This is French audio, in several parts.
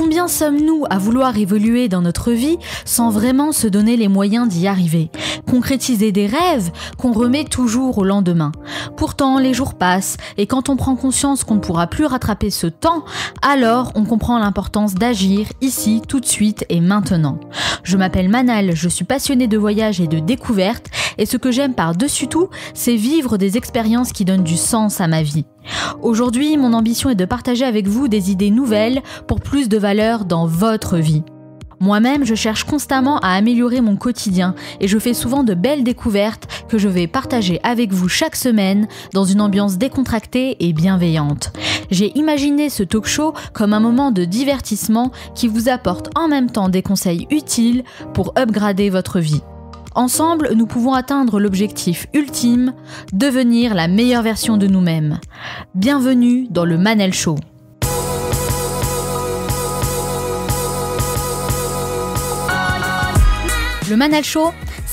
Combien sommes-nous à vouloir évoluer dans notre vie sans vraiment se donner les moyens d'y arriver Concrétiser des rêves qu'on remet toujours au lendemain. Pourtant, les jours passent et quand on prend conscience qu'on ne pourra plus rattraper ce temps, alors on comprend l'importance d'agir ici, tout de suite et maintenant. Je m'appelle Manal, je suis passionnée de voyage et de découvertes et ce que j'aime par-dessus tout, c'est vivre des expériences qui donnent du sens à ma vie. Aujourd'hui, mon ambition est de partager avec vous des idées nouvelles pour plus de valeur dans votre vie. Moi-même, je cherche constamment à améliorer mon quotidien et je fais souvent de belles découvertes que je vais partager avec vous chaque semaine dans une ambiance décontractée et bienveillante. J'ai imaginé ce talk show comme un moment de divertissement qui vous apporte en même temps des conseils utiles pour upgrader votre vie. Ensemble, nous pouvons atteindre l'objectif ultime, devenir la meilleure version de nous-mêmes. Bienvenue dans le Manel Show. Le Manel Show,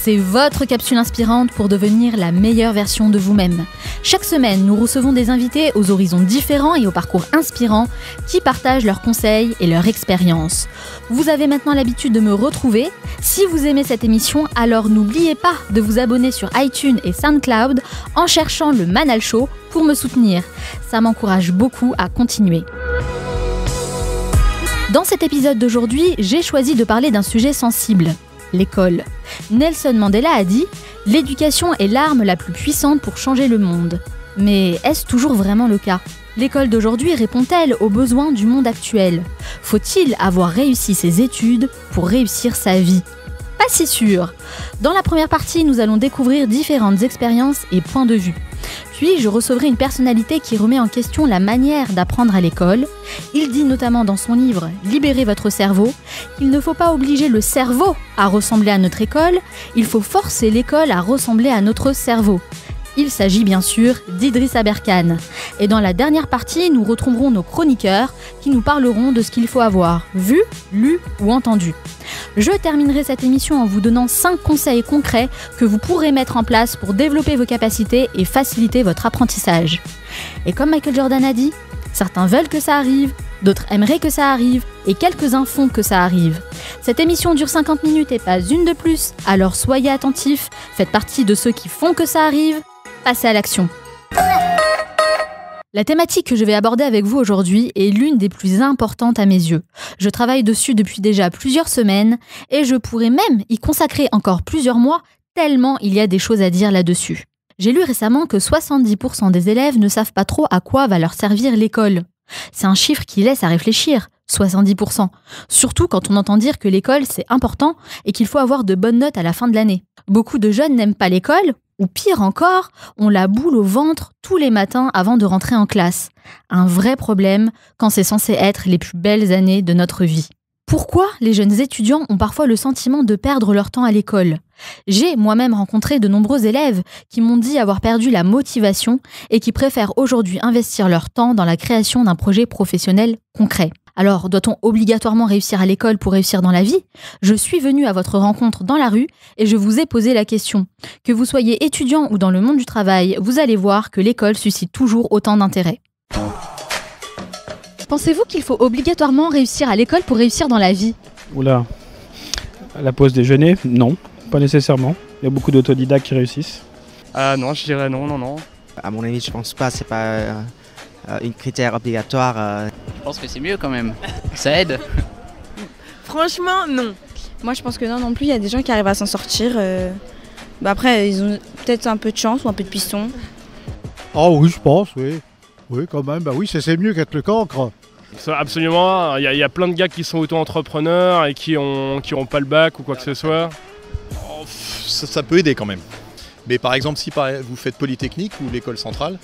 c'est votre capsule inspirante pour devenir la meilleure version de vous-même. Chaque semaine, nous recevons des invités aux horizons différents et aux parcours inspirants qui partagent leurs conseils et leurs expériences. Vous avez maintenant l'habitude de me retrouver. Si vous aimez cette émission, alors n'oubliez pas de vous abonner sur iTunes et SoundCloud en cherchant le Manal Show pour me soutenir. Ça m'encourage beaucoup à continuer. Dans cet épisode d'aujourd'hui, j'ai choisi de parler d'un sujet sensible l'école. Nelson Mandela a dit L'éducation est l'arme la plus puissante pour changer le monde. Mais est-ce toujours vraiment le cas L'école d'aujourd'hui répond-elle aux besoins du monde actuel Faut-il avoir réussi ses études pour réussir sa vie pas si sûr. Dans la première partie, nous allons découvrir différentes expériences et points de vue. Puis, je recevrai une personnalité qui remet en question la manière d'apprendre à l'école. Il dit notamment dans son livre Libérez votre cerveau qu'il ne faut pas obliger le cerveau à ressembler à notre école, il faut forcer l'école à ressembler à notre cerveau. Il s'agit bien sûr d'Idriss Aberkane. Et dans la dernière partie, nous retrouverons nos chroniqueurs qui nous parleront de ce qu'il faut avoir vu, lu ou entendu. Je terminerai cette émission en vous donnant 5 conseils concrets que vous pourrez mettre en place pour développer vos capacités et faciliter votre apprentissage. Et comme Michael Jordan a dit, certains veulent que ça arrive, d'autres aimeraient que ça arrive, et quelques-uns font que ça arrive. Cette émission dure 50 minutes et pas une de plus, alors soyez attentifs, faites partie de ceux qui font que ça arrive, Passez à l'action. La thématique que je vais aborder avec vous aujourd'hui est l'une des plus importantes à mes yeux. Je travaille dessus depuis déjà plusieurs semaines et je pourrais même y consacrer encore plusieurs mois tellement il y a des choses à dire là-dessus. J'ai lu récemment que 70% des élèves ne savent pas trop à quoi va leur servir l'école. C'est un chiffre qui laisse à réfléchir, 70%. Surtout quand on entend dire que l'école c'est important et qu'il faut avoir de bonnes notes à la fin de l'année. Beaucoup de jeunes n'aiment pas l'école ou pire encore, on la boule au ventre tous les matins avant de rentrer en classe. Un vrai problème quand c'est censé être les plus belles années de notre vie. Pourquoi les jeunes étudiants ont parfois le sentiment de perdre leur temps à l'école J'ai moi-même rencontré de nombreux élèves qui m'ont dit avoir perdu la motivation et qui préfèrent aujourd'hui investir leur temps dans la création d'un projet professionnel concret. Alors, doit-on obligatoirement réussir à l'école pour réussir dans la vie Je suis venu à votre rencontre dans la rue et je vous ai posé la question. Que vous soyez étudiant ou dans le monde du travail, vous allez voir que l'école suscite toujours autant d'intérêt. Pensez-vous qu'il faut obligatoirement réussir à l'école pour réussir dans la vie Oula, la pause déjeuner, non, pas nécessairement. Il y a beaucoup d'autodidactes qui réussissent. Ah non, je dirais non, non, non. À mon avis, je pense pas, c'est pas euh, euh, une critère obligatoire. Euh. Je pense que c'est mieux quand même. Ça aide. Franchement, non. Moi, je pense que non non plus. Il y a des gens qui arrivent à s'en sortir. Euh. Bah, après, ils ont peut-être un peu de chance ou un peu de piston. Ah oui, je pense, oui. Oui, quand même. Bah oui, c'est mieux qu'être le cancre. Absolument. Il y, a, plein de gars qui sont auto-entrepreneurs et qui n'ont qui pas le bac ou quoi que ce soit. Oh, ça, peut aider quand même. Mais par exemple, si vous faites Polytechnique ou l'école centrale,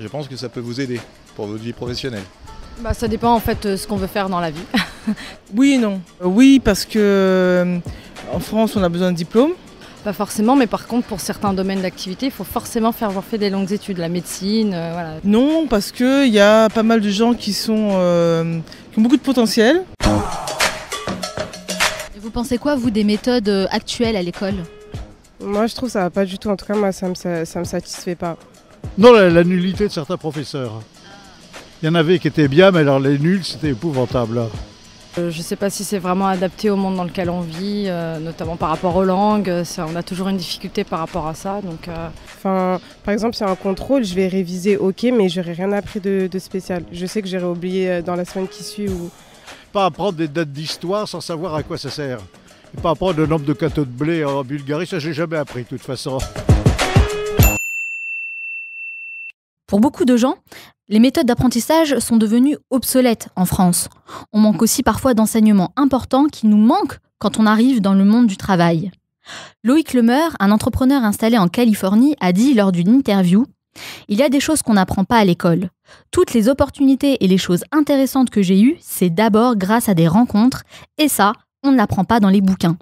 je pense que ça peut vous aider pour votre vie professionnelle bah, Ça dépend en fait de euh, ce qu'on veut faire dans la vie. oui et non. Euh, oui, parce que euh, en France, on a besoin de diplômes. Pas forcément, mais par contre, pour certains domaines d'activité, il faut forcément faire avoir fait des longues études, la médecine, Non, parce qu'il y a pas mal de gens qui, sont, ont beaucoup de potentiel. Vous pensez quoi, vous, des méthodes actuelles à l'école Moi, je trouve ça va pas du tout. En tout cas, moi, ça me, satisfait pas. Non, la, nullité de certains professeurs. Il y en avait qui étaient bien, mais alors les nuls, c'était épouvantable. Euh, je ne sais pas si c'est vraiment adapté au monde dans lequel on vit, euh, notamment par rapport aux langues. Ça, on a toujours une difficulté par rapport à ça. Donc, euh. enfin, par exemple, sur un contrôle, je vais réviser OK, mais je n'aurai rien appris de, spécial. Je sais que j'irai oublié dans la semaine qui suit. Ou... Pas apprendre des dates d'histoire sans savoir à quoi ça sert. Et pas apprendre le nombre de cadeaux de blé en Bulgarie, ça j'ai jamais appris de toute façon. Pour beaucoup de gens, les méthodes d'apprentissage sont devenues obsolètes en France. On manque aussi parfois d'enseignements importants qui nous manquent quand on arrive dans le monde du travail. Loïc Lemeur, un entrepreneur installé en Californie, a dit lors d'une interview Il y a des choses qu'on n'apprend pas à l'école. Toutes les opportunités et les choses intéressantes que j'ai eues, c'est d'abord grâce à des rencontres, et ça, on ne l'apprend pas dans les bouquins.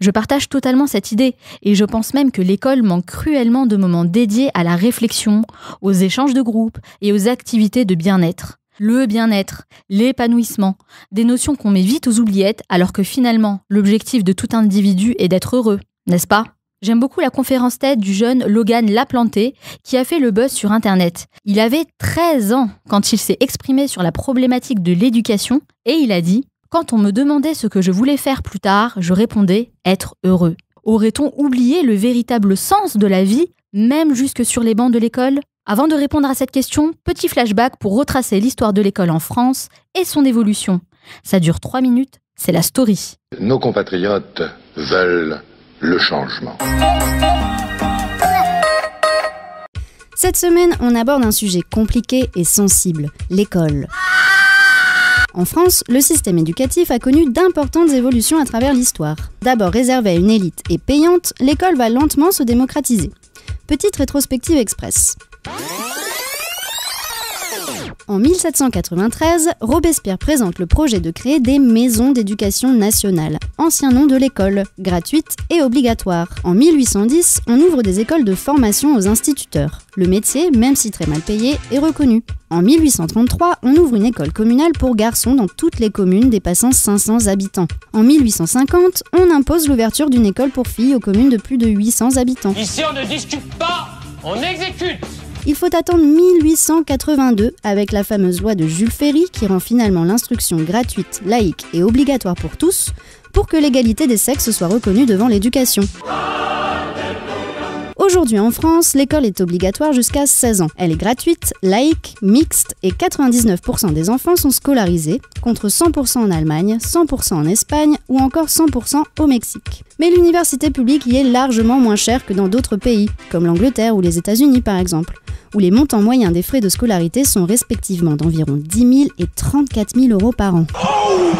Je partage totalement cette idée et je pense même que l'école manque cruellement de moments dédiés à la réflexion, aux échanges de groupe et aux activités de bien-être. Le bien-être, l'épanouissement, des notions qu'on met vite aux oubliettes alors que finalement l'objectif de tout individu est d'être heureux, n'est-ce pas J'aime beaucoup la conférence tête du jeune Logan Laplanté qui a fait le buzz sur Internet. Il avait 13 ans quand il s'est exprimé sur la problématique de l'éducation et il a dit quand on me demandait ce que je voulais faire plus tard, je répondais être heureux. Aurait-on oublié le véritable sens de la vie, même jusque sur les bancs de l'école Avant de répondre à cette question, petit flashback pour retracer l'histoire de l'école en France et son évolution. Ça dure 3 minutes, c'est la story. Nos compatriotes veulent le changement. Cette semaine, on aborde un sujet compliqué et sensible, l'école. En France, le système éducatif a connu d'importantes évolutions à travers l'histoire. D'abord réservée à une élite et payante, l'école va lentement se démocratiser. Petite rétrospective express. En 1793, Robespierre présente le projet de créer des maisons d'éducation nationale, ancien nom de l'école, gratuite et obligatoire. En 1810, on ouvre des écoles de formation aux instituteurs. Le métier, même si très mal payé, est reconnu. En 1833, on ouvre une école communale pour garçons dans toutes les communes dépassant 500 habitants. En 1850, on impose l'ouverture d'une école pour filles aux communes de plus de 800 habitants. Ici, on ne discute pas, on exécute il faut attendre 1882 avec la fameuse loi de Jules Ferry qui rend finalement l'instruction gratuite, laïque et obligatoire pour tous pour que l'égalité des sexes soit reconnue devant l'éducation. Aujourd'hui en France, l'école est obligatoire jusqu'à 16 ans. Elle est gratuite, laïque, mixte et 99% des enfants sont scolarisés, contre 100% en Allemagne, 100% en Espagne ou encore 100% au Mexique. Mais l'université publique y est largement moins chère que dans d'autres pays, comme l'Angleterre ou les États-Unis par exemple, où les montants moyens des frais de scolarité sont respectivement d'environ 10 000 et 34 000 euros par an. Oh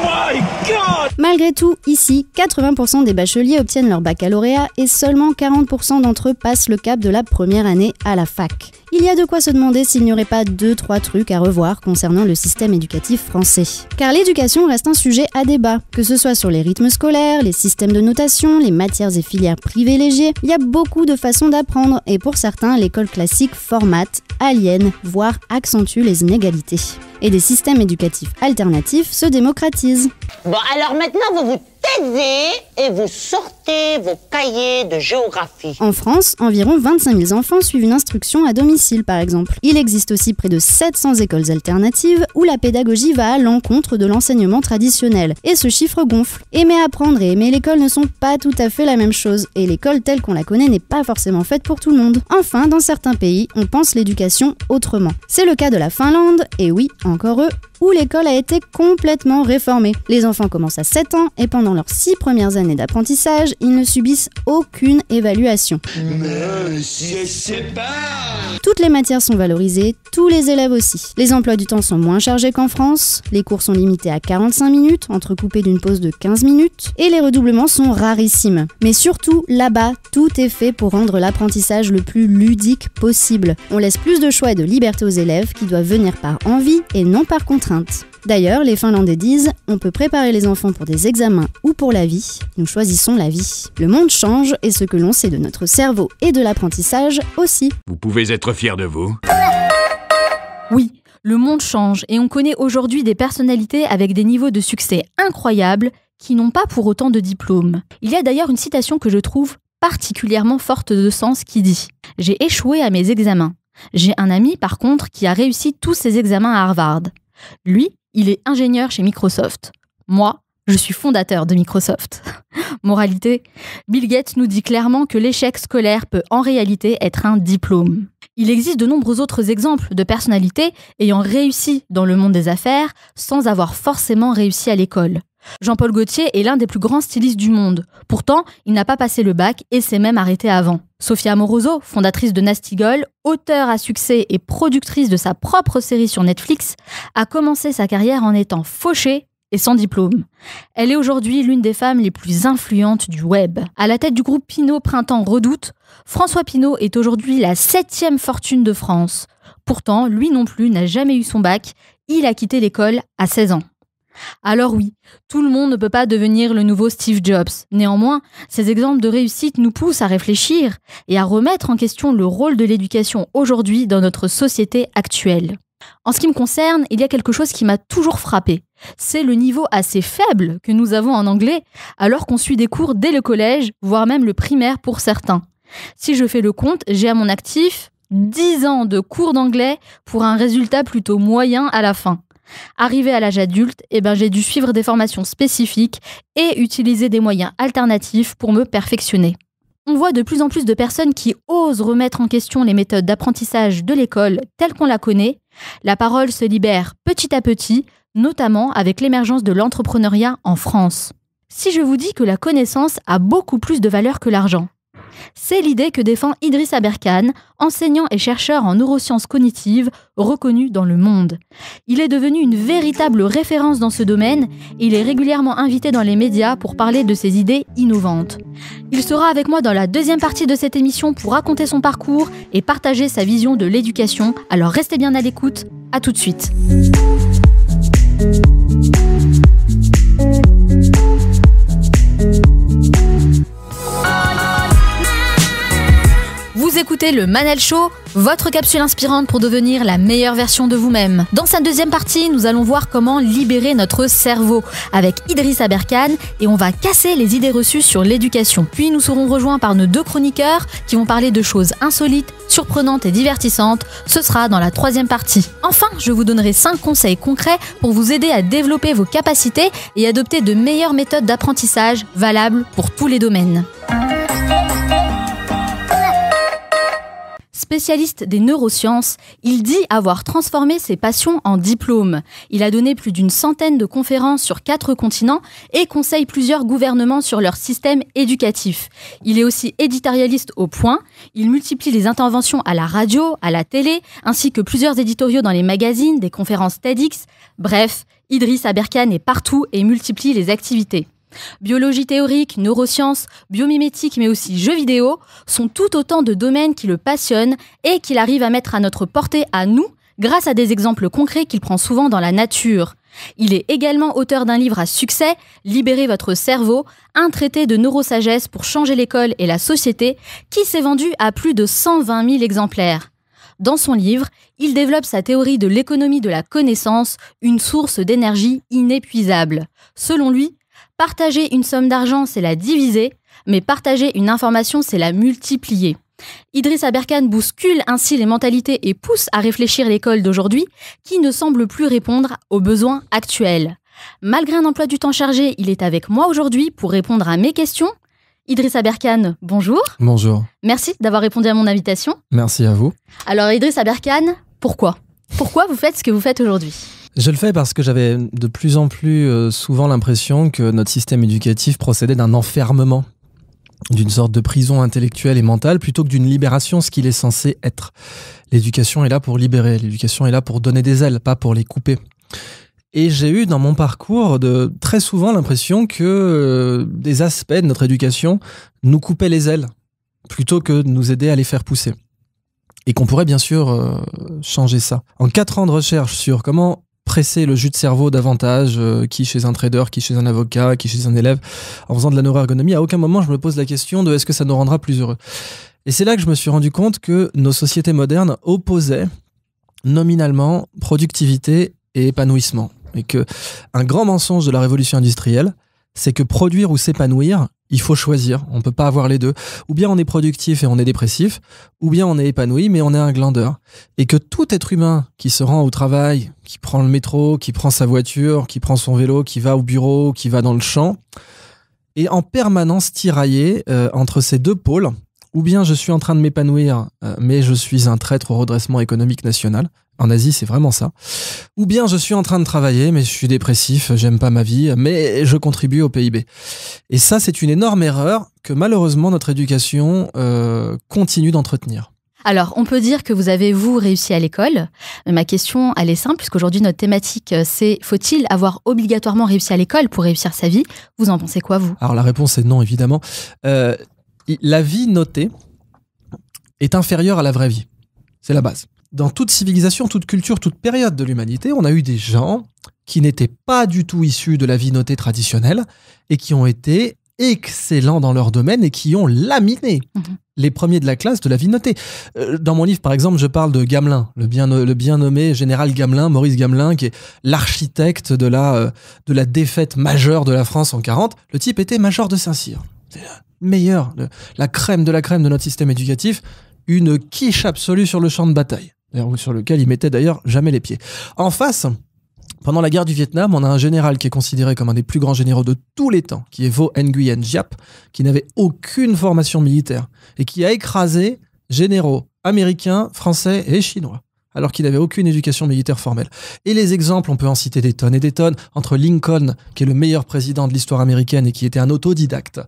Malgré tout, ici, 80% des bacheliers obtiennent leur baccalauréat et seulement 40% d'entre eux passent le cap de la première année à la fac il y a de quoi se demander s'il n'y aurait pas deux, trois trucs à revoir concernant le système éducatif français. Car l'éducation reste un sujet à débat, que ce soit sur les rythmes scolaires, les systèmes de notation, les matières et filières privilégiées, il y a beaucoup de façons d'apprendre et pour certains, l'école classique formate, aliène, voire accentue les inégalités. Et des systèmes éducatifs alternatifs se démocratisent. Bon, alors maintenant, vous vous taisez et vous sortez vos cahiers de géographie. En France, environ 25 000 enfants suivent une instruction à domicile, par exemple. Il existe aussi près de 700 écoles alternatives où la pédagogie va à l'encontre de l'enseignement traditionnel. Et ce chiffre gonfle. Aimer apprendre et aimer l'école ne sont pas tout à fait la même chose, et l'école telle qu'on la connaît n'est pas forcément faite pour tout le monde. Enfin, dans certains pays, on pense l'éducation autrement. C'est le cas de la Finlande, et oui, encore eux, où l'école a été complètement réformée. Les enfants commencent à 7 ans et pendant leurs 6 premières années d'apprentissage, ils ne subissent aucune évaluation. Mais pas Toutes les matières sont valorisées, tous les élèves aussi. Les emplois du temps sont moins chargés qu'en France, les cours sont limités à 45 minutes, entrecoupés d'une pause de 15 minutes, et les redoublements sont rarissimes. Mais surtout, là-bas, tout est fait pour rendre l'apprentissage le plus ludique possible. On laisse plus de choix et de liberté aux élèves qui doivent venir par envie et non par contrainte. D'ailleurs, les Finlandais disent on peut préparer les enfants pour des examens ou pour la vie, nous choisissons la vie. Le monde change et ce que l'on sait de notre cerveau et de l'apprentissage aussi. Vous pouvez être fier de vous. Oui, le monde change et on connaît aujourd'hui des personnalités avec des niveaux de succès incroyables qui n'ont pas pour autant de diplômes. Il y a d'ailleurs une citation que je trouve particulièrement forte de sens qui dit ⁇ J'ai échoué à mes examens. J'ai un ami par contre qui a réussi tous ses examens à Harvard. Lui, il est ingénieur chez Microsoft. Moi, je suis fondateur de Microsoft. Moralité, Bill Gates nous dit clairement que l'échec scolaire peut en réalité être un diplôme. Il existe de nombreux autres exemples de personnalités ayant réussi dans le monde des affaires sans avoir forcément réussi à l'école. Jean-Paul Gaultier est l'un des plus grands stylistes du monde. Pourtant, il n'a pas passé le bac et s'est même arrêté avant. Sophia Amoroso, fondatrice de Nastigol, auteure à succès et productrice de sa propre série sur Netflix, a commencé sa carrière en étant fauchée et sans diplôme. Elle est aujourd'hui l'une des femmes les plus influentes du web. À la tête du groupe Pinot Printemps Redoute, François Pinault est aujourd'hui la septième fortune de France. Pourtant, lui non plus n'a jamais eu son bac. Il a quitté l'école à 16 ans. Alors oui, tout le monde ne peut pas devenir le nouveau Steve Jobs. Néanmoins, ces exemples de réussite nous poussent à réfléchir et à remettre en question le rôle de l'éducation aujourd'hui dans notre société actuelle. En ce qui me concerne, il y a quelque chose qui m'a toujours frappé. C'est le niveau assez faible que nous avons en anglais alors qu'on suit des cours dès le collège, voire même le primaire pour certains. Si je fais le compte, j'ai à mon actif 10 ans de cours d'anglais pour un résultat plutôt moyen à la fin. Arrivé à l'âge adulte, eh ben, j'ai dû suivre des formations spécifiques et utiliser des moyens alternatifs pour me perfectionner. On voit de plus en plus de personnes qui osent remettre en question les méthodes d'apprentissage de l'école telles qu'on la connaît. La parole se libère petit à petit, notamment avec l'émergence de l'entrepreneuriat en France. Si je vous dis que la connaissance a beaucoup plus de valeur que l'argent, c'est l'idée que défend Idriss Aberkan, enseignant et chercheur en neurosciences cognitives reconnu dans le monde. Il est devenu une véritable référence dans ce domaine et il est régulièrement invité dans les médias pour parler de ses idées innovantes. Il sera avec moi dans la deuxième partie de cette émission pour raconter son parcours et partager sa vision de l'éducation, alors restez bien à l'écoute, à tout de suite. écoutez le Manel Show, votre capsule inspirante pour devenir la meilleure version de vous-même. Dans sa deuxième partie, nous allons voir comment libérer notre cerveau avec Idriss Aberkan et on va casser les idées reçues sur l'éducation. Puis nous serons rejoints par nos deux chroniqueurs qui vont parler de choses insolites, surprenantes et divertissantes. Ce sera dans la troisième partie. Enfin, je vous donnerai 5 conseils concrets pour vous aider à développer vos capacités et adopter de meilleures méthodes d'apprentissage valables pour tous les domaines. Spécialiste des neurosciences, il dit avoir transformé ses passions en diplômes. Il a donné plus d'une centaine de conférences sur quatre continents et conseille plusieurs gouvernements sur leur système éducatif. Il est aussi éditorialiste au point. Il multiplie les interventions à la radio, à la télé, ainsi que plusieurs éditoriaux dans les magazines, des conférences TEDx. Bref, Idriss Aberkan est partout et multiplie les activités. Biologie théorique, neurosciences, biomimétique, mais aussi jeux vidéo sont tout autant de domaines qui le passionnent et qu'il arrive à mettre à notre portée à nous grâce à des exemples concrets qu'il prend souvent dans la nature. Il est également auteur d'un livre à succès, Libérez votre cerveau, un traité de neurosagesse pour changer l'école et la société, qui s'est vendu à plus de 120 000 exemplaires. Dans son livre, il développe sa théorie de l'économie de la connaissance, une source d'énergie inépuisable. Selon lui, Partager une somme d'argent, c'est la diviser, mais partager une information, c'est la multiplier. Idriss Aberkan bouscule ainsi les mentalités et pousse à réfléchir l'école d'aujourd'hui, qui ne semble plus répondre aux besoins actuels. Malgré un emploi du temps chargé, il est avec moi aujourd'hui pour répondre à mes questions. Idriss Aberkan, bonjour. Bonjour. Merci d'avoir répondu à mon invitation. Merci à vous. Alors Idriss Aberkan, pourquoi Pourquoi vous faites ce que vous faites aujourd'hui je le fais parce que j'avais de plus en plus euh, souvent l'impression que notre système éducatif procédait d'un enfermement d'une sorte de prison intellectuelle et mentale plutôt que d'une libération, ce qu'il est censé être. L'éducation est là pour libérer, l'éducation est là pour donner des ailes, pas pour les couper. Et j'ai eu dans mon parcours de très souvent l'impression que euh, des aspects de notre éducation nous coupaient les ailes plutôt que de nous aider à les faire pousser. Et qu'on pourrait bien sûr euh, changer ça. En quatre ans de recherche sur comment presser le jus de cerveau davantage, euh, qui chez un trader, qui chez un avocat, qui chez un élève, en faisant de la neuroergonomie, à aucun moment je me pose la question de est-ce que ça nous rendra plus heureux. Et c'est là que je me suis rendu compte que nos sociétés modernes opposaient nominalement productivité et épanouissement. Et que un grand mensonge de la révolution industrielle, c'est que produire ou s'épanouir il faut choisir, on peut pas avoir les deux. Ou bien on est productif et on est dépressif, ou bien on est épanoui mais on est un glandeur. Et que tout être humain qui se rend au travail, qui prend le métro, qui prend sa voiture, qui prend son vélo, qui va au bureau, qui va dans le champ, est en permanence tiraillé euh, entre ces deux pôles ou bien je suis en train de m'épanouir, euh, mais je suis un traître au redressement économique national. En Asie, c'est vraiment ça. Ou bien je suis en train de travailler, mais je suis dépressif, j'aime pas ma vie, mais je contribue au PIB. Et ça, c'est une énorme erreur que malheureusement notre éducation euh, continue d'entretenir. Alors, on peut dire que vous avez, vous, réussi à l'école. Ma question, elle est simple, puisqu'aujourd'hui, notre thématique, euh, c'est faut-il avoir obligatoirement réussi à l'école pour réussir sa vie Vous en pensez quoi, vous Alors, la réponse est non, évidemment la vie notée est inférieure à la vraie vie. C'est la base. Dans toute civilisation, toute culture, toute période de l'humanité, on a eu des gens qui n'étaient pas du tout issus de la vie notée traditionnelle et qui ont été excellents dans leur domaine et qui ont laminé mhm. les premiers de la classe de la vie notée. Euh, dans mon livre, par exemple, je parle de Gamelin, le bien, nommé général Gamelin, Maurice Gamelin, qui est l'architecte de la, euh, de la défaite majeure de la France en 40. Le type était major de Saint-Cyr meilleur, la crème de la crème de notre système éducatif, une quiche absolue sur le champ de bataille, sur lequel il mettait d'ailleurs jamais les pieds. En face, pendant la guerre du Vietnam, on a un général qui est considéré comme un des plus grands généraux de tous les temps, qui est Vo Nguyen Giap, qui n'avait aucune formation militaire et qui a écrasé généraux américains, français et chinois alors qu'il n'avait aucune éducation militaire formelle. Et les exemples, on peut en citer des tonnes et des tonnes, entre Lincoln, qui est le meilleur président de l'histoire américaine et qui était un autodidacte,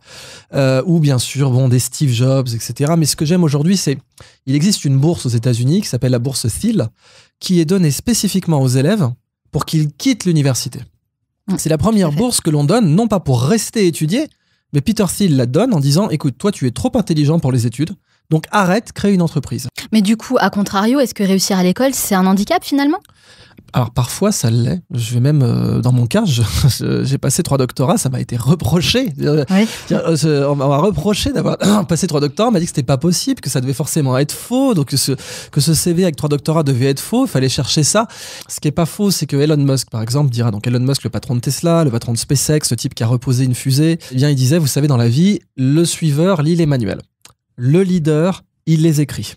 euh, ou bien sûr, bon, des Steve Jobs, etc. Mais ce que j'aime aujourd'hui, c'est il existe une bourse aux États-Unis qui s'appelle la bourse Thiel, qui est donnée spécifiquement aux élèves pour qu'ils quittent l'université. c'est la première bourse que l'on donne, non pas pour rester étudier, mais Peter Thiel la donne en disant, écoute, toi, tu es trop intelligent pour les études, donc arrête, crée une entreprise. Mais du coup, à contrario, est-ce que réussir à l'école, c'est un handicap finalement alors parfois ça l'est. Je vais même euh, dans mon cas, j'ai passé trois doctorats, ça m'a été reproché. Euh, euh, on m'a reproché d'avoir passé trois doctorats, on m'a dit que c'était pas possible, que ça devait forcément être faux, donc que ce, que ce CV avec trois doctorats devait être faux, Il fallait chercher ça. Ce qui est pas faux, c'est que Elon Musk par exemple dira donc Elon Musk le patron de Tesla, le patron de SpaceX, ce type qui a reposé une fusée, eh bien il disait vous savez dans la vie, le suiveur lit les manuels le leader, il les écrit.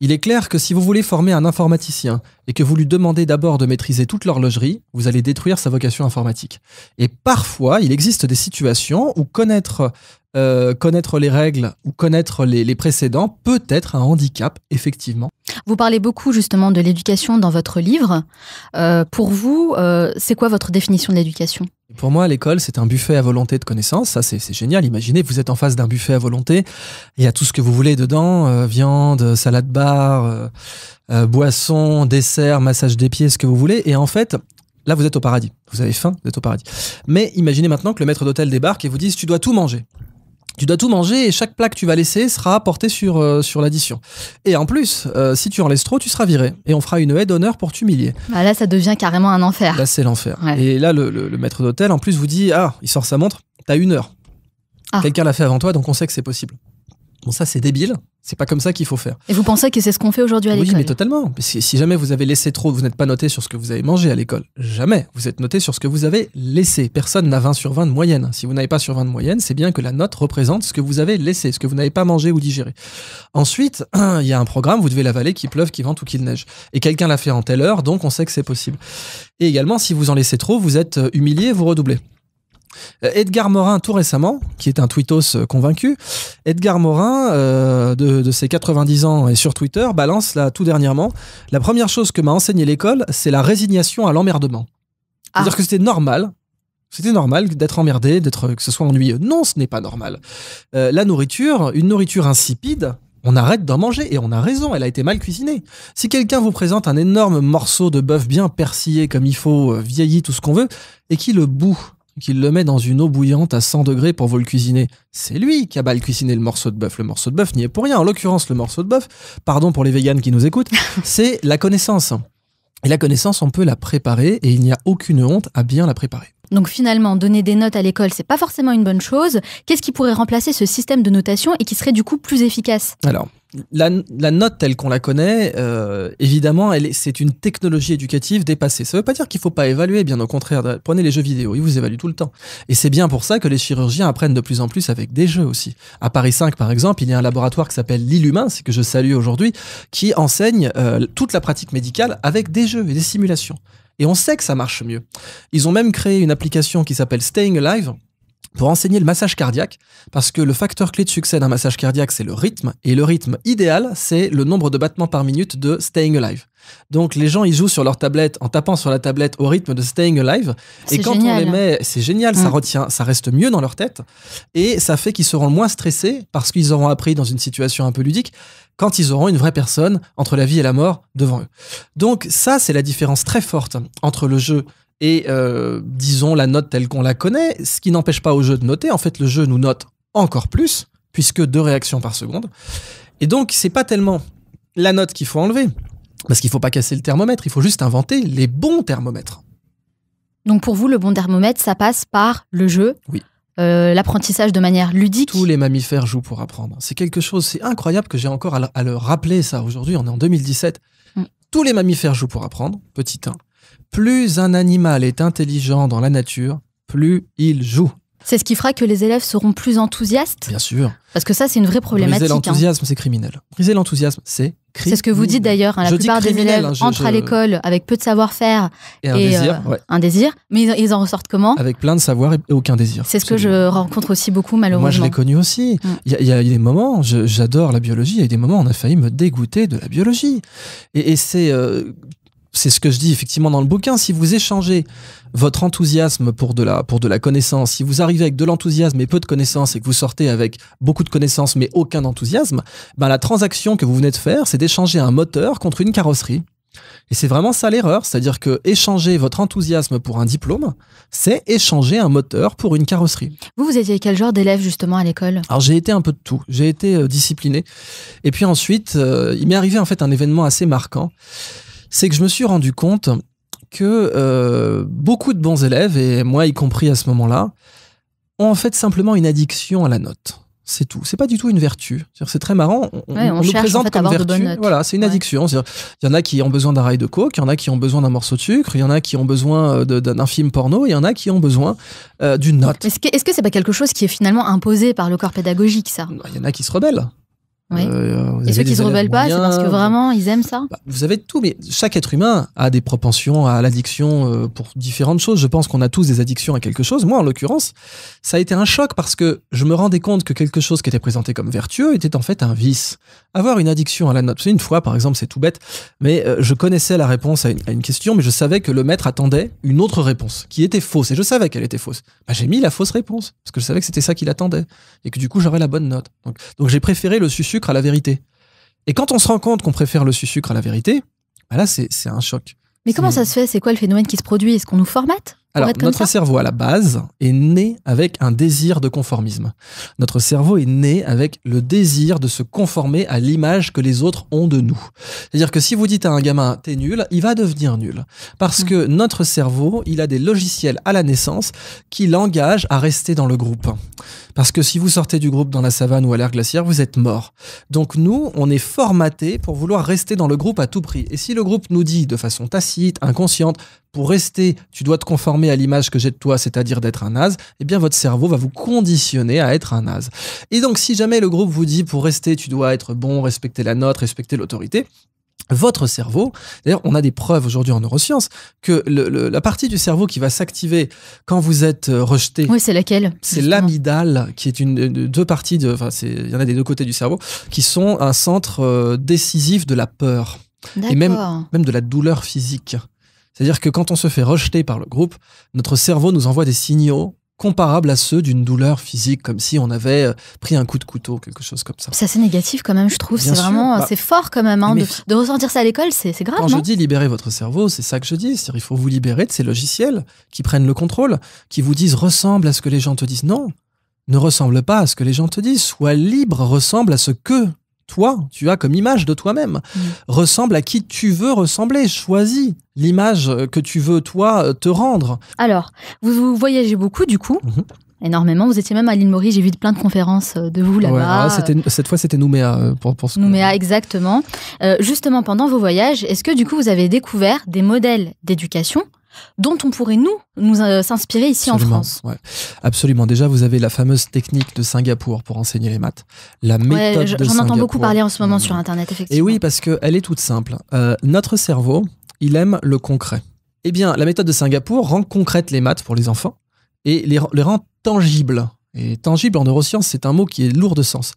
Il est clair que si vous voulez former un informaticien et que vous lui demandez d'abord de maîtriser toute l'horlogerie, vous allez détruire sa vocation informatique. Et parfois, il existe des situations où connaître, euh, connaître les règles ou connaître les, précédents peut être un handicap, effectivement. Vous parlez beaucoup justement de l'éducation dans votre livre. Euh, pour vous, euh, c'est quoi votre définition de l'éducation pour moi, l'école, c'est un buffet à volonté de connaissances. Ça, c'est génial. Imaginez, vous êtes en face d'un buffet à volonté. Il y a tout ce que vous voulez dedans euh, viande, salade bar, euh, euh, boisson, dessert, massage des pieds, ce que vous voulez. Et en fait, là, vous êtes au paradis. Vous avez faim, vous êtes au paradis. Mais imaginez maintenant que le maître d'hôtel débarque et vous dise Tu dois tout manger. Tu dois tout manger et chaque plat que tu vas laisser sera portée sur, euh, sur l'addition. Et en plus, euh, si tu en laisses trop, tu seras viré et on fera une haie d'honneur pour t'humilier. Bah là, ça devient carrément un enfer. Là, c'est l'enfer. Et là, le, maître d'hôtel, en plus, vous dit Ah, il sort sa montre, t'as une heure. Ah. Quelqu'un l'a fait avant toi, donc on sait que c'est possible. Bon, ça, c'est débile. C'est pas comme ça qu'il faut faire. Et vous pensez que c'est ce qu'on fait aujourd'hui à l'école Oui, mais totalement. Si, jamais vous avez laissé trop, vous n'êtes pas noté sur ce que vous avez mangé à l'école. Jamais. Vous êtes noté sur ce que vous avez laissé. Personne n'a 20 sur 20 de moyenne. Si vous n'avez pas sur 20 de moyenne, c'est bien que la note représente ce que vous avez laissé, ce que vous n'avez pas mangé ou digéré. Ensuite, il y a un programme, vous devez l'avaler, qu'il pleuve, qu'il vente ou qu'il neige. Et quelqu'un l'a fait en telle heure, donc on sait que c'est possible. Et également, si vous en laissez trop, vous êtes euh, humilié, vous redoublez. Euh, Edgar Morin, tout récemment, qui est un tweetos euh, convaincu, Edgar Morin, euh, de, ses 90 ans et sur Twitter, balance là tout dernièrement La première chose que m'a enseigné l'école, c'est la résignation à l'emmerdement. Ah. C'est-à-dire que c'était normal. C'était normal d'être emmerdé, d'être que ce soit ennuyeux. Non, ce n'est pas normal. la nourriture, une nourriture insipide, on arrête d'en manger et on a raison, elle a été mal cuisinée. Si quelqu'un vous présente un énorme morceau de bœuf bien persillé comme il faut, vieilli, tout ce qu'on veut, et qui le boue qu'il le met dans une eau bouillante à 100 degrés pour vous le cuisiner. C'est lui qui a mal cuisiné le morceau de bœuf. Le morceau de bœuf n'y est pour rien. En l'occurrence, le morceau de bœuf, pardon pour les véganes qui nous écoutent, c'est la connaissance. Et la connaissance, on peut la préparer et il n'y a aucune honte à bien la préparer. Donc finalement, donner des notes à l'école, c'est pas forcément une bonne chose. Qu'est-ce qui pourrait remplacer ce système de notation et qui serait du coup plus efficace Alors, la, note telle qu'on la connaît, euh, évidemment, c'est une technologie éducative dépassée. Ça ne veut pas dire qu'il ne faut pas évaluer, bien au contraire. Prenez les jeux vidéo, ils vous évaluent tout le temps. Et c'est bien pour ça que les chirurgiens apprennent de plus en plus avec des jeux aussi. À Paris 5, par exemple, il y a un laboratoire qui s'appelle l'Illumin, c'est que je salue aujourd'hui, qui enseigne euh, toute la pratique médicale avec des jeux et des simulations. Et on sait que ça marche mieux. Ils ont même créé une application qui s'appelle Staying Alive, pour enseigner le massage cardiaque, parce que le facteur clé de succès d'un massage cardiaque, c'est le rythme, et le rythme idéal, c'est le nombre de battements par minute de Staying Alive. Donc les gens, ils jouent sur leur tablette en tapant sur la tablette au rythme de Staying Alive, et quand on les met, c'est génial, ça mm. retient, ça reste mieux dans leur tête, et ça fait qu'ils seront moins stressés, parce qu'ils auront appris dans une situation un peu ludique, quand ils auront une vraie personne entre la vie et la mort devant eux. Donc ça, c'est la différence très forte entre le jeu et euh, disons la note telle qu'on la connaît, ce qui n'empêche pas au jeu de noter. En fait, le jeu nous note encore plus, puisque deux réactions par seconde. Et donc, c'est pas tellement la note qu'il faut enlever, parce qu'il faut pas casser le thermomètre, il faut juste inventer les bons thermomètres. Donc pour vous, le bon thermomètre, ça passe par le jeu, oui. Euh, l'apprentissage de manière ludique. Tous les mammifères jouent pour apprendre. C'est quelque chose, c'est incroyable que j'ai encore à le, rappeler ça aujourd'hui, on est en 2017. Mm. Tous les mammifères jouent pour apprendre, petit 1 plus un animal est intelligent dans la nature, plus il joue. C'est ce qui fera que les élèves seront plus enthousiastes Bien sûr. Parce que ça, c'est une vraie problématique. Briser hein. l'enthousiasme, c'est criminel. Briser l'enthousiasme, c'est criminel. C'est ce que vous dites d'ailleurs. Hein. la plupart des élèves hein, entrent à l'école avec peu de savoir-faire et, un, désir, euh, mais ils, en ressortent comment Avec plein de savoir et aucun désir. C'est ce que je rencontre aussi beaucoup, malheureusement. Moi, je l'ai connu aussi. Mm. Il y, a des moments, j'adore la biologie, il y a des moments on a failli me dégoûter de la biologie. Et, c'est euh, c'est ce que je dis effectivement dans le bouquin, si vous échangez votre enthousiasme pour de la, pour de la connaissance, si vous arrivez avec de l'enthousiasme et peu de connaissances et que vous sortez avec beaucoup de connaissances mais aucun enthousiasme, ben la transaction que vous venez de faire, c'est d'échanger un moteur contre une carrosserie. Et c'est vraiment ça l'erreur, c'est-à-dire que échanger votre enthousiasme pour un diplôme, c'est échanger un moteur pour une carrosserie. Vous, vous étiez quel genre d'élève justement à l'école Alors j'ai été un peu de tout, j'ai été euh, discipliné. Et puis ensuite, euh, il m'est arrivé en fait un événement assez marquant c'est que je me suis rendu compte que euh, beaucoup de bons élèves, et moi y compris à ce moment-là, ont en fait simplement une addiction à la note. C'est tout. C'est pas du tout une vertu. C'est très marrant. On, nous présente comme vertu. Voilà, c'est une addiction. Il y en a qui ont besoin d'un rail de coke, il y en a qui ont besoin d'un morceau de sucre, il y en a qui ont besoin euh, d'un film porno, il y en a qui ont besoin euh, d'une note. Est-ce que c'est -ce pas quelque chose qui est finalement imposé par le corps pédagogique, ça Il y en a qui se rebellent. Euh, et ceux qui se rebellent pas, c'est parce que vraiment ils aiment ça. Bah, vous avez tout, mais chaque être humain a des propensions à l'addiction euh, pour différentes choses. Je pense qu'on a tous des addictions à quelque chose. Moi, en l'occurrence, ça a été un choc parce que je me rendais compte que quelque chose qui était présenté comme vertueux était en fait un vice. Avoir une addiction à la note, une fois par exemple, c'est tout bête, mais euh, je connaissais la réponse à une, question, mais je savais que le maître attendait une autre réponse qui était fausse et je savais qu'elle était fausse. Bah, j'ai mis la fausse réponse parce que je savais que c'était ça qu'il attendait et que du coup j'aurais la bonne note. Donc, j'ai préféré le susu à la vérité. Et quand on se rend compte qu'on préfère le sucre à la vérité, bah là, c'est un choc. Mais comment ça se fait C'est quoi le phénomène qui se produit Est-ce qu'on nous formate Alors, notre cerveau, à la base, est né avec un désir de conformisme. Notre cerveau est né avec le désir de se conformer à l'image que les autres ont de nous. C'est-à-dire que si vous dites à un gamin, t'es nul, il va devenir nul. Parce mm. que notre cerveau, il a des logiciels à la naissance qui l'engagent à rester dans le groupe. Parce que si vous sortez du groupe dans la savane ou à l'air glaciaire, vous êtes mort. Donc nous, on est formaté pour vouloir rester dans le groupe à tout prix. Et si le groupe nous dit de façon tacite, inconsciente, pour rester, tu dois te conformer à l'image que j'ai de toi, c'est-à-dire d'être un naze, eh bien votre cerveau va vous conditionner à être un as. Et donc si jamais le groupe vous dit pour rester, tu dois être bon, respecter la note, respecter l'autorité, votre cerveau, d'ailleurs on a des preuves aujourd'hui en neurosciences, que la partie du cerveau qui va s'activer quand vous êtes euh, rejeté, c'est laquelle C'est l'amidale, qui est une de, euh, deux parties, de, enfin il y en a des deux côtés du cerveau, qui sont un centre euh, décisif de la peur et même de la douleur physique. C'est-à-dire que quand on se fait rejeter par le groupe, notre cerveau nous envoie des signaux comparable à ceux d'une douleur physique, comme si on avait euh, pris un coup de couteau, quelque chose comme ça. C'est assez négatif quand même, je trouve. C'est vraiment, euh, bah, c'est fort quand même. Hein, de, ressentir ça à l'école, c'est grave. Quand je dis libérer votre cerveau, c'est ça que je dis. il faut vous libérer de ces logiciels qui prennent le contrôle, qui vous disent ressemble à ce que les gens te disent. Non, ne ressemble pas à ce que les gens te disent. Sois libre, ressemble à ce que toi, tu as comme image de toi-même, mm. ressemble à qui tu veux ressembler. Choisis l'image que tu veux, toi, te rendre. Alors, vous, voyagez beaucoup, du coup mhm. énormément. Vous étiez même à l'île Maurice, j'ai vu plein de conférences euh, de vous là-bas. Ah, cette fois, c'était Nouméa euh, pour, Nouméa, exactement. Euh, justement, pendant vos voyages, est-ce que du coup, vous avez découvert des modèles d'éducation dont on pourrait nous nous euh, s'inspirer ici en France. Absolument. Déjà, vous avez la fameuse technique de Singapour pour enseigner les maths, la méthode de je, J'en entends beaucoup parler en ce moment sur mmh. Internet, effectivement. Et oui, parce qu'elle est toute simple. Euh, notre cerveau, il aime le concret. Eh bien, la méthode de Singapour rend concrète les maths pour les enfants et les, les rend tangibles. Et tangible en neurosciences, c'est un mot qui est lourd de sens.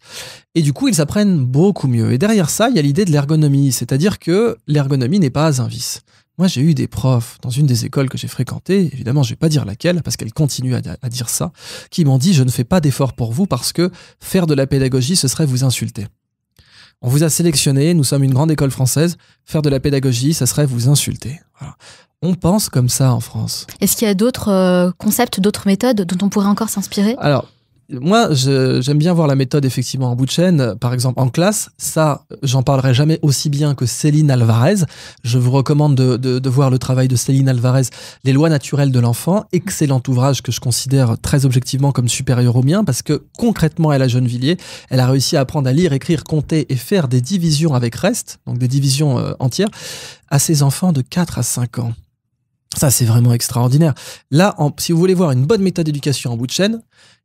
Et du coup, ils apprennent beaucoup mieux. Et derrière ça, il y a l'idée de l'ergonomie, c'est-à-dire que l'ergonomie n'est pas un vice. Moi, j'ai eu des profs dans une des écoles que j'ai fréquentées, évidemment, je vais pas dire laquelle, parce qu'elle continue à, dire ça, qui m'ont dit, je ne fais pas d'effort pour vous parce que faire de la pédagogie, ce serait vous insulter. On vous a sélectionné, nous sommes une grande école française, faire de la pédagogie, ça serait vous insulter. On pense comme ça en France. Est-ce qu'il y a d'autres euh, concepts, d'autres méthodes dont on pourrait encore s'inspirer Alors, moi, j'aime bien voir la méthode effectivement en bout de chaîne. Par exemple, en classe, ça, j'en parlerai jamais aussi bien que Céline Alvarez. Je vous recommande de, voir le travail de Céline Alvarez, Les lois naturelles de l'enfant. Excellent ouvrage que je considère très objectivement comme supérieur au mien parce que concrètement, elle a Villiers, elle a réussi à apprendre à lire, écrire, compter et faire des divisions avec reste, donc des divisions euh, entières, à ses enfants de 4 à 5 ans. Ça, c'est vraiment extraordinaire. Là, si vous voulez voir une bonne méthode d'éducation en bout de chaîne,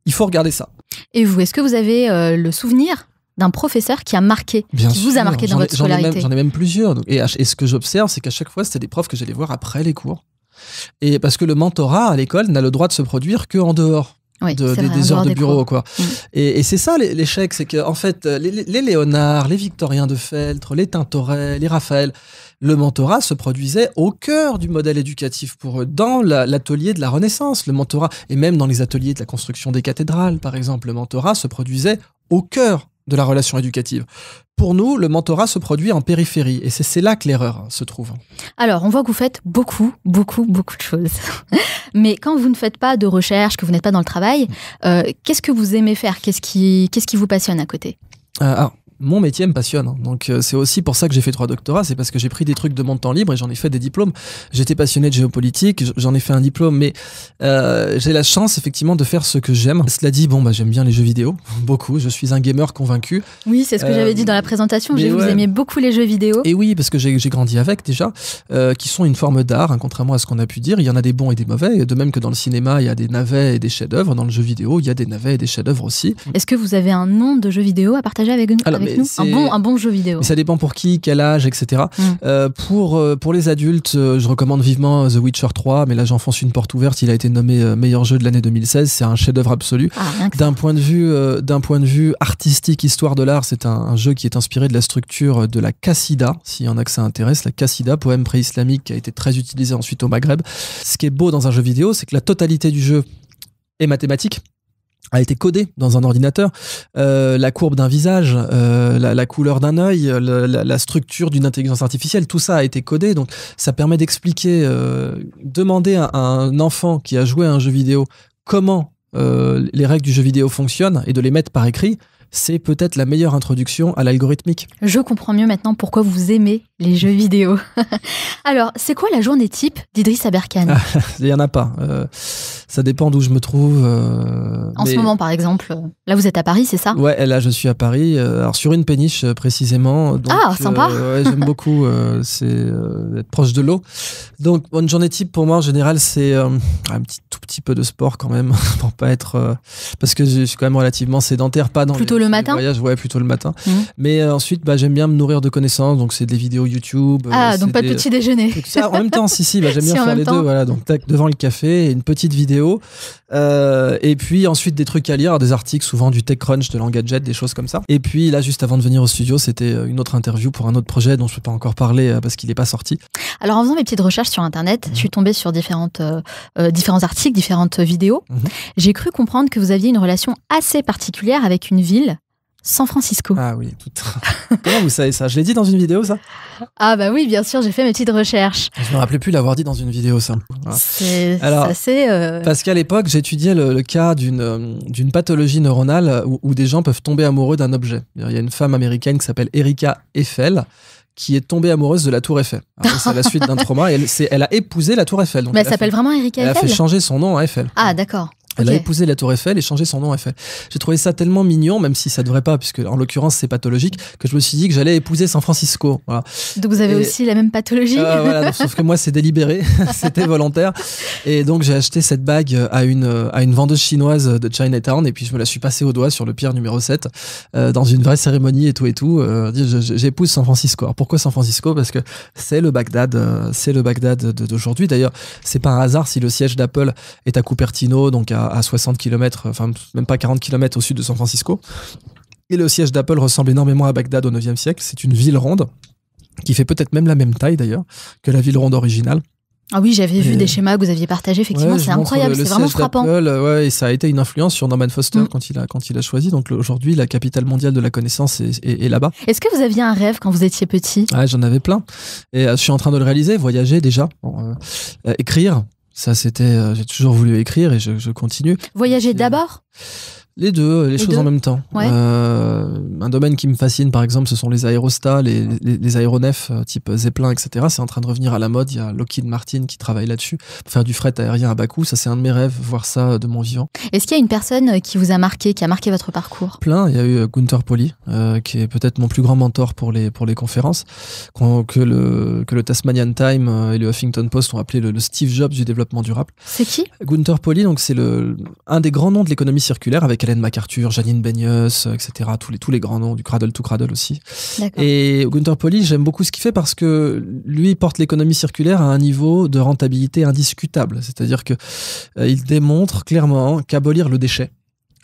il faut regarder ça. Et vous, est-ce que vous avez euh, le souvenir d'un professeur qui a marqué, qui vous a marqué dans votre scolarité J'en ai, même plusieurs. Et, ce que j'observe, c'est qu'à chaque fois, c'était des profs que j'allais voir après les cours. Et parce que le mentorat à l'école n'a le droit de se produire qu'en dehors des, heures de bureau. Quoi. Mm. Et, c'est ça l'échec, c'est que en fait, euh, les, Léonards Léonard, les Victoriens de Feltre, les Tintoret, les Raphaël, le mentorat se produisait au cœur du modèle éducatif pour eux, dans l'atelier de la Renaissance, le mentorat, et même dans les ateliers de la construction des cathédrales, par exemple, le mentorat se produisait au cœur de la relation éducative. Pour nous, le mentorat se produit en périphérie et c'est là que l'erreur hein, se trouve. Alors, on voit que vous faites beaucoup, beaucoup, beaucoup de choses. Mais quand vous ne faites pas de recherche, que vous n'êtes pas dans le travail, mm. euh, qu'est-ce que vous aimez faire Qu'est-ce qui, quest qui vous passionne à côté euh, mon métier me passionne. Hein. Donc euh, c'est aussi pour ça que j'ai fait trois doctorats, c'est parce que j'ai pris des trucs de mon temps libre et j'en ai fait des diplômes. J'étais passionné de géopolitique, j'en ai fait un diplôme, mais euh, j'ai la chance effectivement de faire ce que j'aime. Cela dit, bon bah j'aime bien les jeux vidéo, beaucoup. Je suis un gamer convaincu. Oui, c'est ce que j'avais dit euh, dans la présentation. J'ai vous aimez beaucoup les jeux vidéo. Et oui, parce que j'ai grandi avec déjà, qui sont une forme d'art, hein, contrairement à ce qu'on a pu dire. Il y en a des bons et des mauvais. de même que dans le cinéma, il y a des navets et des chefs-d'œuvre. Dans le jeu vidéo, il y a des navets et des chefs-d'œuvre aussi. Est-ce que vous avez un nom de jeu vidéo à partager avec nous? un bon, jeu vidéo. ça dépend pour qui, quel âge, etc. Mm. Euh, pour, euh, pour les adultes, euh, je recommande vivement The Witcher 3, mais là j'enfonce une porte ouverte. Il a été nommé meilleur jeu de l'année 2016. C'est un chef-d'œuvre absolu. Ah, d'un point, de vue point de vue artistique, histoire de l'art, c'est un, jeu qui est inspiré de la structure de la Qassida, s'il y en a que ça intéresse. La Qasida, poème pré-islamique qui a été très utilisé ensuite au Maghreb. Ce qui est beau dans un jeu vidéo, c'est que la totalité du jeu est mathématique a été codé dans un ordinateur. Euh, la courbe d'un visage, euh, la, couleur d'un oeil la, structure d'une intelligence artificielle, tout ça a été codé. Donc ça permet d'expliquer, euh, demander à un enfant qui a joué à un jeu vidéo comment les règles du jeu vidéo fonctionnent et de les mettre par écrit c'est peut-être la meilleure introduction à l'algorithmique. Je comprends mieux maintenant pourquoi vous aimez les jeux vidéo. Alors, c'est quoi la journée type d'Idriss Aberkan ah, Il n'y en a pas. Euh, ça dépend d'où je me trouve. Euh, en ce moment, par exemple. Là, vous êtes à Paris, c'est ça Ouais, là, je suis à Paris. Euh, alors, sur une péniche, précisément. ah, sympa J'aime beaucoup c'est être proche de l'eau. Donc, une journée type, pour moi, en général, c'est ah, un petit, tout petit peu de sport quand même, pour pas être... parce que je suis quand même relativement sédentaire, pas dans le matin ouais, plutôt le matin. Mmh. Mais euh, ensuite, bah, j'aime bien me nourrir de connaissances, donc c'est des vidéos YouTube. Euh, ah, donc pas de petit euh, déjeuner. en même temps, si, si, bah, j'aime bien faire les deux. Voilà, donc tac, devant le café, une petite vidéo. et puis ensuite, des trucs à lire, des articles, souvent du TechCrunch, de l'Engadget, des choses comme ça. Et puis là, juste avant de venir au studio, c'était une autre interview pour un autre projet dont je ne peux pas encore parler parce qu'il n'est pas sorti. Alors, en faisant mes petites recherches sur Internet, mmh. je suis tombée sur différentes, différents articles, différentes vidéos. Mmh. J'ai cru comprendre que vous aviez une relation assez particulière avec une ville San Francisco. Ah oui, Comment vous savez ça Je l'ai dit dans une vidéo, ça Ah bah oui, bien sûr, j'ai fait mes petites recherches. Ah, je me rappelais plus l'avoir dit dans une vidéo, ça. C'est assez... Euh, parce qu'à l'époque, j'étudiais le, cas euh, d'une pathologie neuronale où, des gens peuvent tomber amoureux d'un objet. Il y a une femme américaine qui s'appelle Erika Eiffel qui est tombée amoureuse de la Tour Eiffel. Hein, c'est la suite d'un trauma. Et elle, elle a épousé la Tour Eiffel. s'appelle vraiment Erika Eiffel Elle a fait changer son nom à Eiffel. Ah d'accord. Elle a épousé la Tour Eiffel et changé son nom Eiffel. J'ai trouvé ça tellement mignon, même si ça devrait pas, puisque en l'occurrence c'est pathologique, que je me suis dit que j'allais épouser San Francisco. Donc vous avez aussi la même pathologie. Ah, voilà, sauf que moi c'est délibéré, c'était volontaire, et donc j'ai acheté cette bague à une à une vendeuse chinoise de Chinatown et puis je me la suis passée au doigt sur le pierre numéro 7 euh, dans une vraie cérémonie et tout et tout. Euh, J'épouse San Francisco. Alors pourquoi San Francisco Parce que c'est le Bagdad, euh, c'est le Bagdad d'aujourd'hui. D'ailleurs, c'est pas un hasard si le siège d'Apple est à Cupertino, donc à à 60 km, enfin même pas 40 km au sud de San Francisco. Et le siège d'Apple ressemble énormément à Bagdad au 9e siècle. C'est une ville ronde, qui fait peut-être même la même taille d'ailleurs que la ville ronde originale. Ah oui, j'avais vu des schémas que vous aviez partagés, effectivement, c'est incroyable, c'est vraiment frappant. Ouais, et ça a été une influence sur Norman Foster mm. quand, il a, quand il a choisi. Donc aujourd'hui, la capitale mondiale de la connaissance est, là-bas. Est-ce que vous aviez un rêve quand vous étiez petit ouais, J'en avais plein. Et euh, je suis en train de le réaliser, voyager déjà, euh, euh, écrire. Ça, c'était. Euh, j'ai toujours voulu écrire et je, je continue. Voyager euh, d'abord les deux, les, choses en même temps. Euh, un domaine qui me fascine, par exemple, ce sont les aérostats, les, les, aéronefs euh, type Zeppelin, etc. C'est en train de revenir à la mode. Il y a Lockheed Martin qui travaille là-dessus pour faire du fret aérien à bas coût. Ça, c'est un de mes rêves, voir ça euh, de mon vivant. Est-ce qu'il y a une personne qui vous a marqué, qui a marqué votre parcours Plein. Il y a eu Gunther Poli, qui est peut-être mon plus grand mentor pour les, pour les conférences, que le, que le Tasmanian Time et le Huffington Post ont appelé le, Steve Jobs du développement durable. C'est qui Gunther Poli, donc c'est un des grands noms de l'économie circulaire avec avec MacArthur, Janine Benyus, euh, etc. Tous les, tous les grands noms du Cradle to Cradle aussi. Et Gunther Poli, j'aime beaucoup ce qu'il fait parce que lui porte l'économie circulaire à un niveau de rentabilité indiscutable. C'est-à-dire que euh, il démontre clairement qu'abolir le déchet,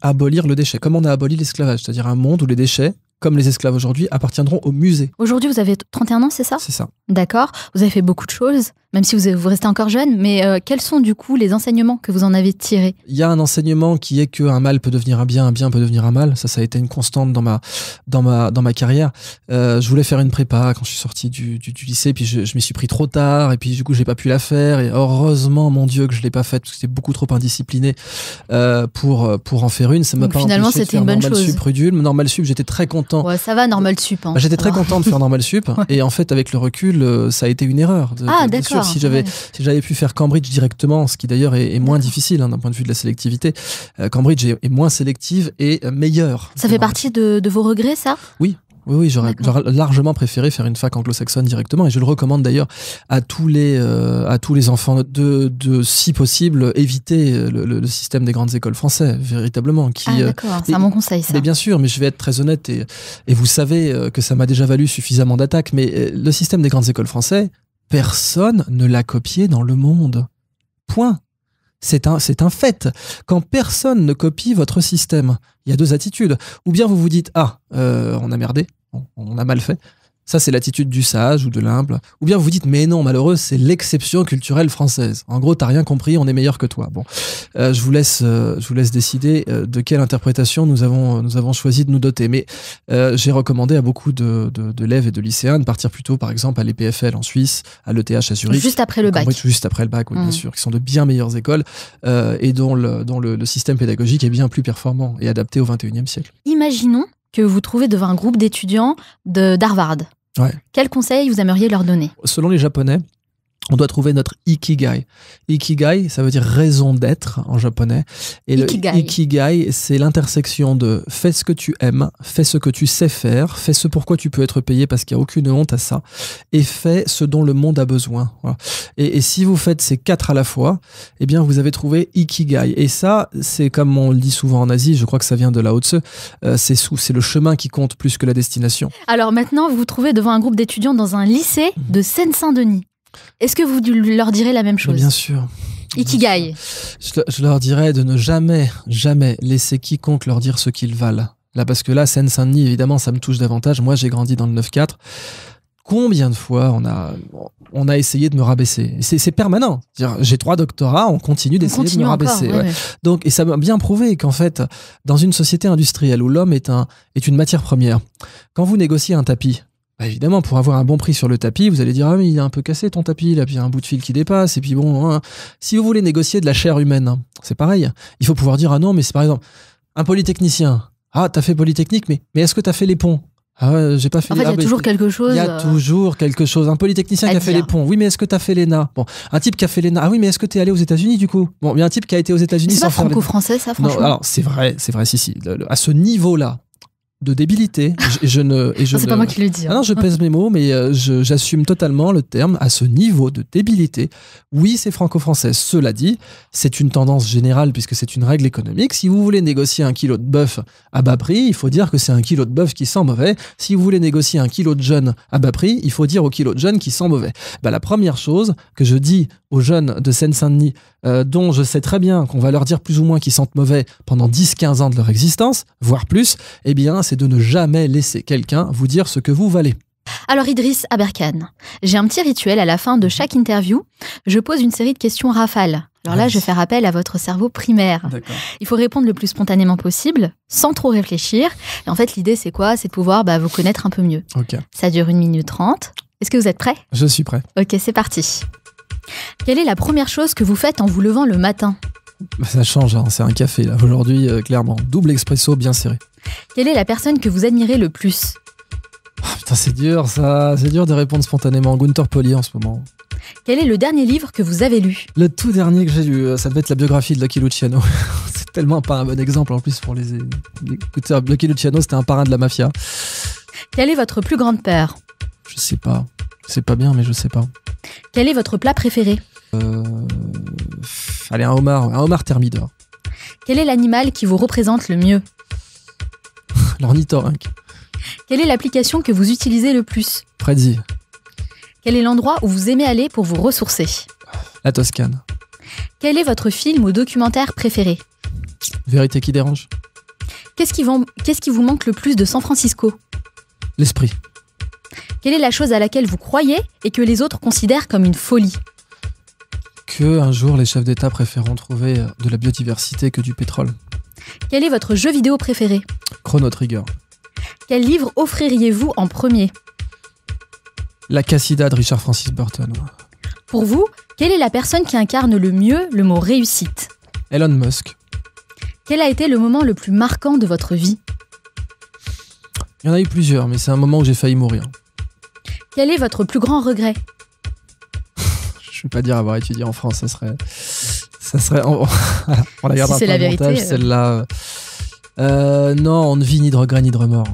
abolir le déchet, comme on a aboli l'esclavage, c'est-à-dire un monde où les déchets comme les esclaves aujourd'hui, appartiendront au musée. Aujourd'hui, vous avez 31 ans, c'est ça C'est ça. D'accord. Vous avez fait beaucoup de choses même si vous, vous restez encore jeune, mais euh, quels sont du coup les enseignements que vous en avez tirés Il y a un enseignement qui est qu'un mal peut devenir un bien, un bien peut devenir un mal. Ça, ça a été une constante dans ma, dans ma, dans ma carrière. Euh, je voulais faire une prépa quand je suis sorti du, du, lycée, puis je, m'y suis pris trop tard, et puis du coup, je n'ai pas pu la faire. Et heureusement, mon Dieu, que je l'ai pas faite, parce que j'étais beaucoup trop indiscipliné euh, pour, pour en faire une. Ça m'a pas finalement, c'était une bonne normal Sup, Rudule. Normal sup, j'étais très content. Ouais, ça va, normal sup. Hein. Bah, j'étais très content de faire normal sup, et en fait, avec le recul, ça a été une erreur. ah, si j'avais si j'avais pu faire Cambridge directement, ce qui d'ailleurs est, moins difficile hein, d'un point de vue de la sélectivité, euh, Cambridge est, moins sélective et euh, meilleure. Ça fait partie de, de vos regrets, ça Oui, oui, oui, j'aurais largement préféré faire une fac anglo-saxonne directement, et je le recommande d'ailleurs à tous les euh, à tous les enfants de, de si possible éviter le, le, système des grandes écoles françaises véritablement. Qui, ah, d'accord, c'est un bon conseil ça. Mais bien sûr, mais je vais être très honnête et, et vous savez que ça m'a déjà valu suffisamment d'attaques, mais le système des grandes écoles françaises, Personne ne l'a copié dans le monde. Point. C'est un, fait. Quand personne ne copie votre système, il y a deux attitudes. Ou bien vous vous dites, ah, euh, on a merdé, on a mal fait, ça, c'est l'attitude du sage ou de l'humble. Ou bien vous dites, mais non, malheureux, c'est l'exception culturelle française. En gros, t'as rien compris, on est meilleur que toi. Bon, euh, je, vous laisse, euh, je vous laisse décider euh, de quelle interprétation nous avons, nous avons choisi de nous doter. Mais j'ai recommandé à beaucoup d'élèves de, de et de lycéens de partir plutôt, par exemple, à l'EPFL en Suisse, à l'ETH à Zurich. Juste après le bac. Juste après le bac, oui, bien mmh. sûr, qui sont de bien meilleures écoles et dont, le, dont le système pédagogique est bien plus performant et adapté au 21e siècle. Imaginons que vous trouvez devant un groupe d'étudiants d'Harvard. Ouais. Quel conseil vous aimeriez leur donner Selon les Japonais, on doit trouver notre ikigai. Ikigai, ça veut dire raison d'être en japonais. Et l'Ikigai, ikigai, c'est l'intersection de fais ce que tu aimes, fais ce que tu sais faire, fais ce pourquoi tu peux être payé parce qu'il n'y a aucune honte à ça, et fais ce dont le monde a besoin. Et, si vous faites ces quatre à la fois, eh bien, vous avez trouvé ikigai. Et ça, c'est comme on le dit souvent en Asie, je crois que ça vient de la haute. Euh, c'est c'est le chemin qui compte plus que la destination. Alors maintenant, vous vous trouvez devant un groupe d'étudiants dans un lycée mhm. de Seine-Saint-Denis. Est-ce que vous leur direz la même chose Bien sûr. Ikigai. Je, leur dirais de ne jamais, jamais laisser quiconque leur dire ce qu'ils valent. Là, parce que là, Seine-Saint-Denis, évidemment, ça me touche davantage. Moi, j'ai grandi dans le 9-4. Combien de fois on a, essayé de me rabaisser C'est permanent. J'ai trois doctorats, on continue d'essayer de me rabaisser. Donc, et ça m'a bien prouvé qu'en fait, dans une société industrielle où l'homme est, est une matière première, quand vous négociez un tapis, bah, évidemment, pour avoir un bon prix sur le tapis, vous allez dire Ah, mais il est un peu cassé ton tapis, là, il y a un bout de fil qui dépasse. Et puis bon, hein. si vous voulez négocier de la chair humaine, hein, c'est pareil. Il faut pouvoir dire Ah non, mais c'est par exemple un polytechnicien. Ah, t'as fait polytechnique, mais, mais est-ce que t'as fait les ponts ah, j'ai pas fait. En ah, il y a toujours quelque chose. Il y a euh, toujours quelque chose. Un polytechnicien qui a fait les ponts. Oui, mais est-ce que t'as fait l'ENA Bon, un type qui a fait l'ENA. Ah oui, mais est-ce que t'es allé aux États-Unis du coup Bon, il y a un type qui a été aux États-Unis C'est pas franco-français, ça, franchement. alors c'est vrai, c'est vrai, si, à ce niveau-là, de débilité. Je, ne, et je ah, c'est pas moi qui le dis. Hein. non, je pèse mes mots, mais euh, j'assume totalement le terme à ce niveau de débilité. Oui, c'est franco-français. Cela dit, c'est une tendance générale puisque c'est une règle économique. Si vous voulez négocier un kilo de bœuf à bas prix, il faut dire que c'est un kilo de bœuf qui sent mauvais. Si vous voulez négocier un kilo de jeune à bas prix, il faut dire au kilo de jeune qui sent mauvais. Bah, la première chose que je dis aux jeunes de Seine-Saint-Denis, euh, dont je sais très bien qu'on va leur dire plus ou moins qu'ils sentent mauvais pendant 10-15 ans de leur existence, voire plus, eh bien, c'est de ne jamais laisser quelqu'un vous dire ce que vous valez. Alors Idriss Aberkan, j'ai un petit rituel à la fin de chaque interview. Je pose une série de questions rafales. Alors là, ah, je vais faire appel à votre cerveau primaire. Il faut répondre le plus spontanément possible, sans trop réfléchir. Et en fait, l'idée, c'est quoi C'est de pouvoir bah, vous connaître un peu mieux. Ça dure une minute trente. Est-ce que vous êtes prêt Je suis prêt. Ok, c'est parti. Quelle est la première chose que vous faites en vous levant le matin bah, Ça change, hein. c'est un café, là, aujourd'hui, euh, clairement. Double expresso bien serré. Quelle est la personne que vous admirez le plus ah, Putain, c'est dur ça, c'est dur de répondre spontanément. Gunther Poli en ce moment. Quel est le dernier livre que vous avez lu Le tout dernier que j'ai lu, euh, ça devait être la biographie de Lucky Luciano. c'est tellement pas un bon exemple en plus pour les écouteurs. Lucky Luciano, c'était un parrain de la mafia. Quelle est votre plus grande peur Je sais pas. C'est pas bien, mais je sais pas. Quel est votre plat préféré euh, Allez, un homard, un homard thermidor. Quel est l'animal qui vous représente le mieux l'ornithorynque. Quelle est l'application que vous utilisez le plus Freddy. Quel est l'endroit où vous aimez aller pour vous ressourcer La Toscane. Quel est votre film ou documentaire préféré Vérité qui dérange. Qu'est-ce qui, qui, vous manque le plus de San Francisco L'esprit. Quelle est la chose à laquelle vous croyez et que les autres considèrent comme une folie Que un jour les chefs d'État préféreront trouver de la biodiversité que du pétrole. Quel est votre jeu vidéo préféré Chrono Trigger. Quel livre offririez-vous en premier La Cassida de Richard Francis Burton. Pour vous, quelle est la personne qui incarne le mieux le mot réussite Elon Musk. Quel a été le moment le plus marquant de votre vie Il y en a eu plusieurs, mais c'est un moment où j'ai failli mourir. Quel est votre plus grand regret Je ne vais pas dire avoir étudié en France, ça serait... Ça serait. On, la gardera euh. celle-là. Euh, euh, non, on ne vit ni de regrets ni de remords.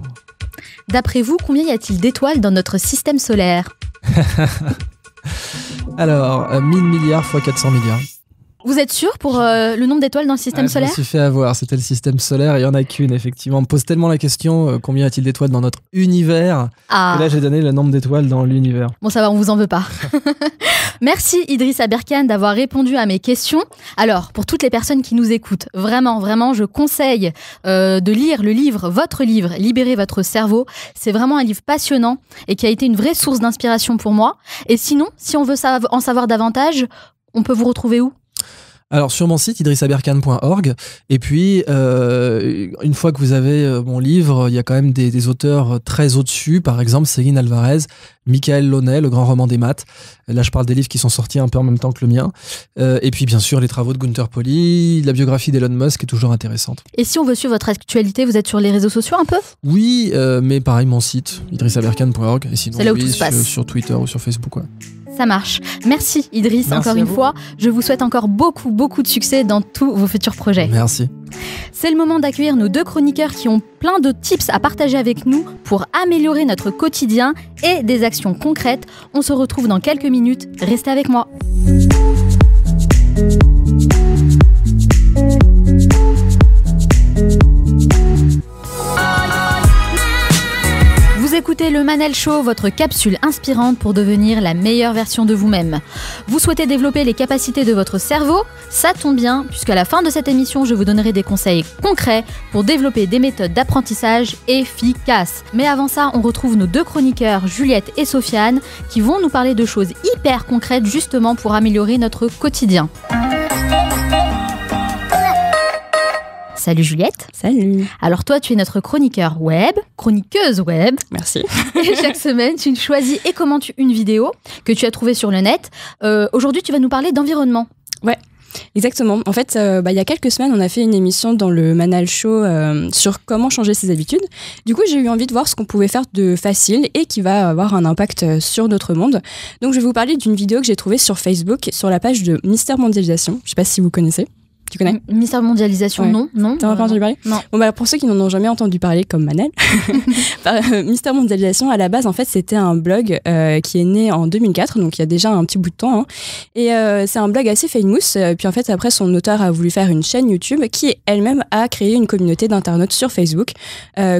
D'après vous, combien y a-t-il d'étoiles dans notre système solaire Alors, 1000 milliards fois 400 milliards. Vous êtes sûr pour euh, le nombre d'étoiles dans le système solaire Je me suis fait avoir, c'était le système solaire, il n'y en a qu'une, effectivement. On me pose tellement la question euh, combien y a-t-il d'étoiles dans notre univers ah. Et là, j'ai donné le nombre d'étoiles dans l'univers. Bon, ça va, on vous en veut pas. Merci Idriss Aberkan d'avoir répondu à mes questions. Alors, pour toutes les personnes qui nous écoutent, vraiment, vraiment, je conseille euh, de lire le livre, votre livre, Libérer votre cerveau. C'est vraiment un livre passionnant et qui a été une vraie source d'inspiration pour moi. Et sinon, si on veut en savoir davantage, on peut vous retrouver où alors sur mon site idrissaberkan.org et puis euh, une fois que vous avez euh, mon livre, il y a quand même des, auteurs euh, très au-dessus, par exemple Céline Alvarez, Michael Launay, le grand roman des maths. Là je parle des livres qui sont sortis un peu en même temps que le mien. et puis bien sûr les travaux de Gunther Poli, la biographie d'Elon Musk est toujours intéressante. Et si on veut suivre votre actualité, vous êtes sur les réseaux sociaux un peu Oui, mais pareil mon site idrissaberkan.org et sinon là où se Sur, Twitter ou sur Facebook. Ça marche. Merci Idriss encore une fois. Je vous souhaite encore beaucoup, beaucoup de succès dans tous vos futurs projets. Merci. C'est le moment d'accueillir nos deux chroniqueurs qui ont plein de tips à partager avec nous pour améliorer notre quotidien et des actions concrètes. On se retrouve dans quelques minutes. Restez avec moi. écoutez le Manel Show, votre capsule inspirante pour devenir la meilleure version de vous-même. Vous souhaitez développer les capacités de votre cerveau Ça tombe bien, puisqu'à la fin de cette émission, je vous donnerai des conseils concrets pour développer des méthodes d'apprentissage efficaces. Mais avant ça, on retrouve nos deux chroniqueurs, Juliette et Sofiane, qui vont nous parler de choses hyper concrètes justement pour améliorer notre quotidien. Salut Juliette. Salut. Alors toi, tu es notre chroniqueur web, chroniqueuse web. Merci. Et chaque semaine, tu choisis et commentes une vidéo que tu as trouvée sur le net. Euh, aujourd'hui, tu vas nous parler d'environnement. Ouais. Exactement. En fait, euh, bah, il y a quelques semaines, on a fait une émission dans le Manal Show euh, sur comment changer ses habitudes. Du coup, j'ai eu envie de voir ce qu'on pouvait faire de facile et qui va avoir un impact sur notre monde. Donc, je vais vous parler d'une vidéo que j'ai trouvée sur Facebook, sur la page de Mystère Mondialisation. Je ne sais pas si vous connaissez. Tu connais Mystère mondialisation, non, non. T'as encore entendu parler Non. Bon, bah, pour ceux qui n'en ont jamais entendu parler, comme Manel, euh, Mystère mondialisation, à la base, en fait, c'était un blog euh, qui est né en 2004, donc il y a déjà un petit bout de temps. Hein. Et euh, c'est un blog assez famous. Puis en fait, après, son auteur a voulu faire une chaîne YouTube qui elle-même a créé une communauté d'internautes sur Facebook,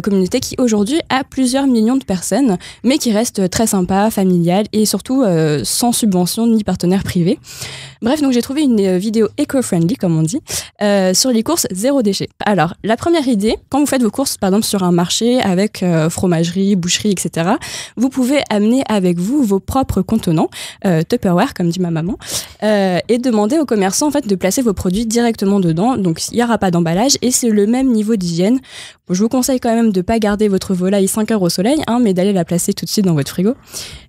communauté qui aujourd'hui a plusieurs millions de personnes, mais qui reste très sympa, familiale et surtout sans subvention ni partenaire privé. Bref, donc j'ai trouvé une euh, vidéo eco-friendly, comme on dit, euh, sur les courses zéro déchet. Alors, la première idée, quand vous faites vos courses, par exemple, sur un marché avec euh, fromagerie, boucherie, etc., vous pouvez amener avec vous vos propres contenants, Tupperware, comme dit ma maman, et demander aux commerçants, en fait, de placer vos produits directement dedans. Donc, il n'y aura pas d'emballage et c'est le même niveau d'hygiène. je vous conseille quand même de ne pas garder votre volaille 5 heures au soleil, hein, mais d'aller la placer tout de suite dans votre frigo.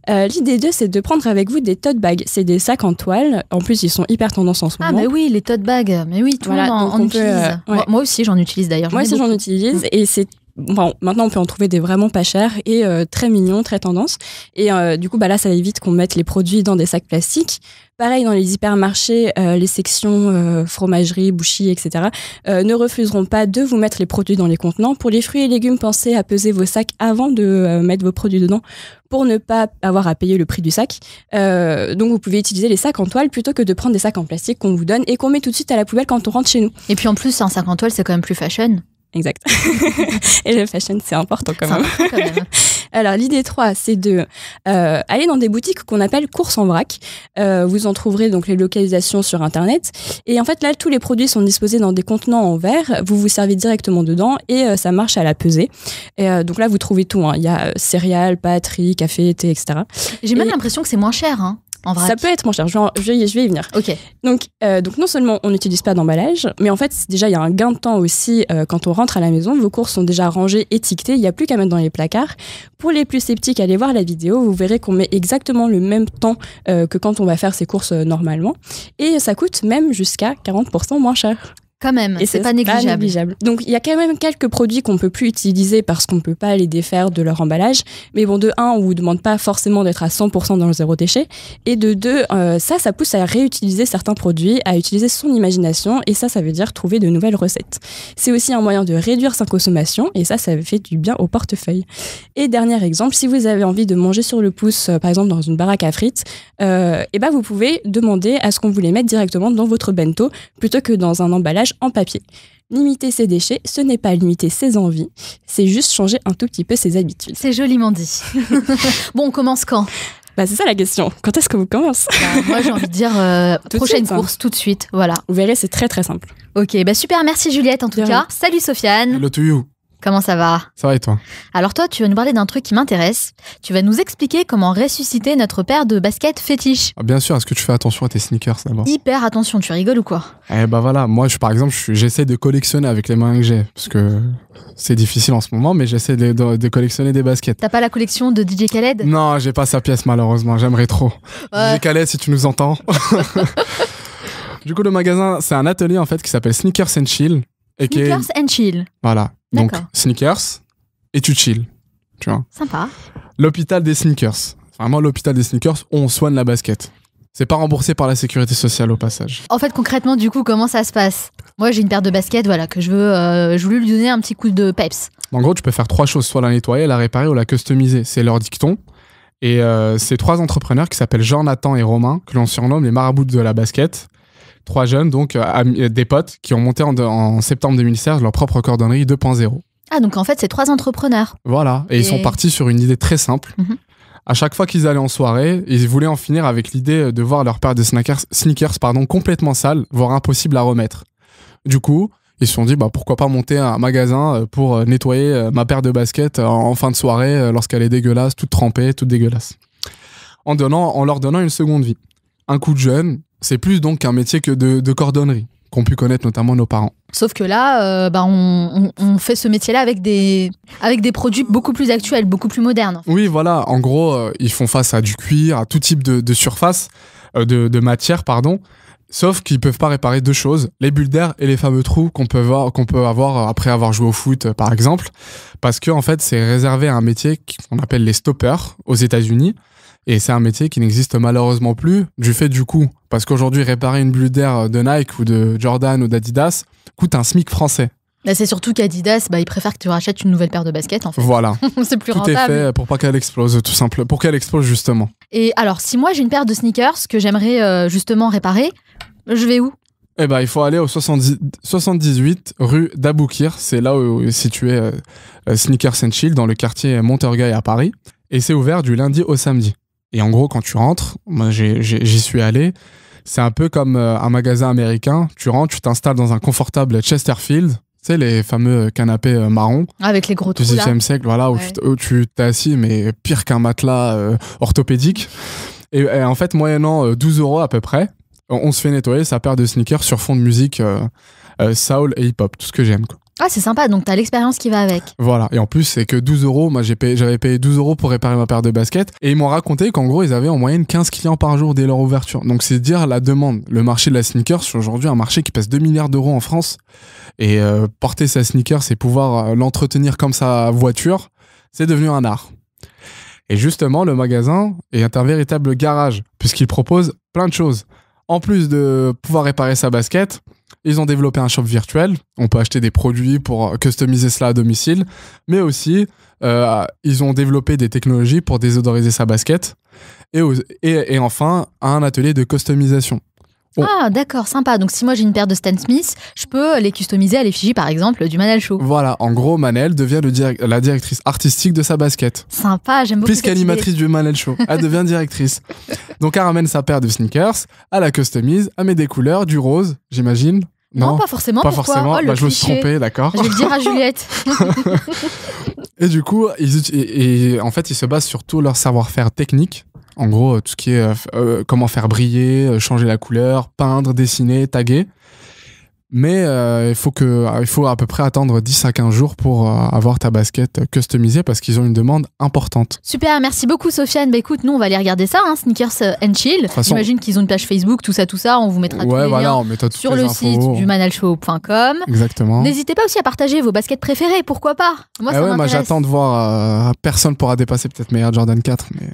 Euh, l'idée d'eux, c'est de prendre avec vous des tote bags. C'est des sacs en toile. En plus, ils sont hyper tendance en ce ah, moment. Ah, mais oui, les tote bags. Mais oui, tout le monde en, euh, moi, aussi, j'en utilise d'ailleurs. Moi aussi, j'en utilise. Mm. Et c'est maintenant on peut en trouver des vraiment pas chers et euh, très mignons, très tendance. Et euh, du coup, bah là, ça évite qu'on mette les produits dans des sacs plastiques. Pareil, dans les hypermarchés, euh, les sections fromagerie, bouchie, etc. ne refuseront pas de vous mettre les produits dans les contenants. Pour les fruits et légumes, pensez à peser vos sacs avant de mettre vos produits dedans pour ne pas avoir à payer le prix du sac. donc vous pouvez utiliser les sacs en toile plutôt que de prendre des sacs en plastique qu'on vous donne et qu'on met tout de suite à la poubelle quand on rentre chez nous. Et puis en plus, un sac en toile, c'est quand même plus fashion. Exact. et le fashion, c'est important quand même. Alors, l'idée 3, c'est de euh, aller dans des boutiques qu'on appelle courses en vrac. Euh, vous en trouverez donc les localisations sur Internet. Et en fait, là, tous les produits sont disposés dans des contenants en verre. Vous vous servez directement dedans et euh, ça marche à la pesée. Et, donc là, vous trouvez tout. Hein. Il y a céréales, pâtes, riz, café, thé, etc. J'ai même l'impression que c'est moins cher. Hein. Ça peut être moins cher, je vais, je, vais, y venir. Ok. Donc, euh, donc non seulement on n'utilise pas d'emballage, mais en fait, déjà, il y a un gain de temps aussi euh, quand on rentre à la maison. Vos courses sont déjà rangées, étiquetées, il n'y a plus qu'à mettre dans les placards. Pour les plus sceptiques, allez voir la vidéo, vous verrez qu'on met exactement le même temps euh, que quand on va faire ses courses normalement. Et ça coûte même jusqu'à 40% moins cher même, et c'est pas, négligeable. pas négligeable. Donc il y a quand même quelques produits qu'on peut plus utiliser parce qu'on peut pas les défaire de leur emballage. Mais bon, de un, on vous demande pas forcément d'être à 100% dans le zéro déchet, et de deux, euh, ça, ça pousse à réutiliser certains produits, à utiliser son imagination, et ça, ça veut dire trouver de nouvelles recettes. C'est aussi un moyen de réduire sa consommation, et ça, ça fait du bien au portefeuille. Et dernier exemple, si vous avez envie de manger sur le pouce, euh, par exemple dans une baraque à frites, et euh, eh ben vous pouvez demander à ce qu'on vous les mette directement dans votre bento plutôt que dans un emballage en papier. Limiter ses déchets, ce n'est pas limiter ses envies, c'est juste changer un tout petit peu ses habitudes. C'est joliment dit. bon, on commence quand bah, c'est ça la question. Quand est-ce que vous commencez bah, Moi, j'ai envie de dire euh, prochaine hein. course tout de suite. Voilà. Vous verrez, c'est très très simple. Ok, bah super, merci Juliette en tout cas. Salut Sofiane. Hello to you. Comment ça va Ça va et toi Alors toi, tu vas nous parler d'un truc qui m'intéresse. Tu vas nous expliquer comment ressusciter notre paire de baskets fétiches. Ah, bien sûr, est-ce que tu fais attention à tes sneakers d'abord Hyper attention, tu rigoles ou quoi Eh ben voilà, moi je, par exemple, j'essaie de collectionner avec les mains que j'ai, parce que c'est difficile en ce moment, mais j'essaie de, collectionner des baskets. T'as pas la collection de DJ Khaled Non, j'ai pas sa pièce malheureusement, j'aimerais trop. DJ Khaled, si tu nous entends. du coup, le magasin, c'est un atelier en fait qui s'appelle Sneakers and Chill. Et Sneakers and Chill. Voilà, donc, sneakers, et tu chill. Tu vois. Sympa. L'hôpital des sneakers. moi l'hôpital des sneakers, on soigne la basket. C'est pas remboursé par la sécurité sociale au passage. En fait, concrètement, du coup, comment ça se passe Moi, j'ai une paire de baskets, voilà, que je veux, euh, je voulais lui donner un petit coup de peps. En gros, tu peux faire trois choses soit la nettoyer, la réparer ou la customiser. C'est leur dicton. Et euh, ces trois entrepreneurs qui s'appellent Jean, Nathan et Romain, que l'on surnomme les marabouts de la basket, trois jeunes, donc euh, euh, des potes, qui ont monté en, septembre 2016 leur propre cordonnerie 2.0. Ah, donc en fait, c'est trois entrepreneurs. Voilà, et, ils sont partis sur une idée très simple. Mhm. À chaque fois qu'ils allaient en soirée, ils voulaient en finir avec l'idée de voir leur paire de sneakers, sneakers pardon, complètement sales, voire impossible à remettre. Du coup, ils se sont dit bah, pourquoi pas monter un magasin euh, pour nettoyer ma paire de baskets en fin de soirée lorsqu'elle est dégueulasse, toute trempée, toute dégueulasse. En, donnant, en leur donnant une seconde vie. Un coup de jeune... C'est plus donc un métier que de, cordonnerie qu'ont pu connaître notamment nos parents. Sauf que là, euh, bah, on, fait ce métier-là avec des, avec des produits beaucoup plus actuels, beaucoup plus modernes. Oui, voilà. En gros, euh, ils font face à du cuir, à tout type de, surface, euh, de, matière, pardon. Sauf qu'ils ne peuvent pas réparer deux choses, les bulles d'air et les fameux trous qu'on peut, voir, qu'on peut avoir après avoir joué au foot, par exemple. Parce que, en fait, c'est réservé à un métier qu'on appelle les stoppers aux États-Unis. Et c'est un métier qui n'existe malheureusement plus du fait du coût. Parce qu'aujourd'hui, réparer une bulle d'air de Nike ou de Jordan ou d'Adidas coûte un SMIC français. Bah, c'est surtout qu'Adidas, bah, ils préfèrent que tu rachètes une nouvelle paire de baskets, en fait. Voilà. c'est plus tout Tout est fait pour pas qu'elle explose, tout simple. Pour qu'elle explose, justement. Et alors, si moi j'ai une paire de sneakers que j'aimerais euh, justement réparer, je vais où eh ben, il faut aller au 70, 78 rue d'Aboukir. C'est là où est situé euh, euh, Sneakers and Shield, dans le quartier Montorgueil à Paris. Et c'est ouvert du lundi au samedi. Et en gros, quand tu rentres, moi j'y suis allé, c'est un peu comme euh, un magasin américain. Tu rentres, tu t'installes dans un confortable Chesterfield, tu sais, les fameux canapés euh, marrons. Avec les gros trous. Du siècle, voilà, où tu t'es assis, mais pire qu'un matelas euh, orthopédique. Et, en fait, moyennant 12 euros à peu près, on, se fait nettoyer sa paire de sneakers sur fond de musique soul et hip-hop, tout ce que j'aime, quoi. Ah, c'est sympa, donc t'as l'expérience qui va avec. Voilà, et en plus, c'est que 12 euros, moi j'avais payé, 12 euros pour réparer ma paire de baskets, et ils m'ont raconté qu'en gros, ils avaient en moyenne 15 clients par jour dès leur ouverture. Donc c'est dire la demande. Le marché de la sneaker, c'est aujourd'hui un marché qui pèse 2 milliards d'euros en France, et euh, porter sa sneaker, c'est pouvoir euh, l'entretenir comme sa voiture, c'est devenu un art. Et justement, le magasin est un véritable garage, puisqu'il propose plein de choses. En plus de pouvoir réparer sa basket, ils ont développé un shop virtuel. On peut acheter des produits pour euh, customiser cela à domicile. Mais aussi, euh, ils ont développé des technologies pour désodoriser sa basket. Et, et, enfin, un atelier de customisation. Oh. Ah, d'accord, sympa. Donc, si moi j'ai une paire de Stan Smith, je peux les customiser à l'effigie, par exemple, du Manel Show. Voilà, en gros, Manel devient le la directrice artistique de sa basket. Sympa, j'aime beaucoup. Puisqu'animatrice du Manel Show, elle devient directrice. Donc, elle ramène sa paire de sneakers, elle la customise, elle met des couleurs, du rose, j'imagine, non, pas forcément. Pas forcément. Oh, bah, je me suis d'accord. Je vais le dire à Juliette. et du coup, ils, en fait, ils se basent sur tout leur savoir-faire technique. En gros, tout ce qui est euh, euh, comment faire briller, euh, changer la couleur, peindre, dessiner, taguer. Mais euh, il, faut que, faut à peu près attendre 10 à 15 jours pour euh, avoir ta basket customisée parce qu'ils ont une demande importante. Super, merci beaucoup Sofiane. Bah écoute, nous on va aller regarder ça, hein, Sneakers and Chill. J'imagine qu'ils ont une page Facebook, tout ça, tout ça. On vous mettra tous sur le site du manalshow.com. Exactement. N'hésitez pas aussi à partager vos baskets préférées, pourquoi pas Moi, eh j'attends de voir. Euh, personne pourra dépasser peut-être meilleur Jordan 4, mais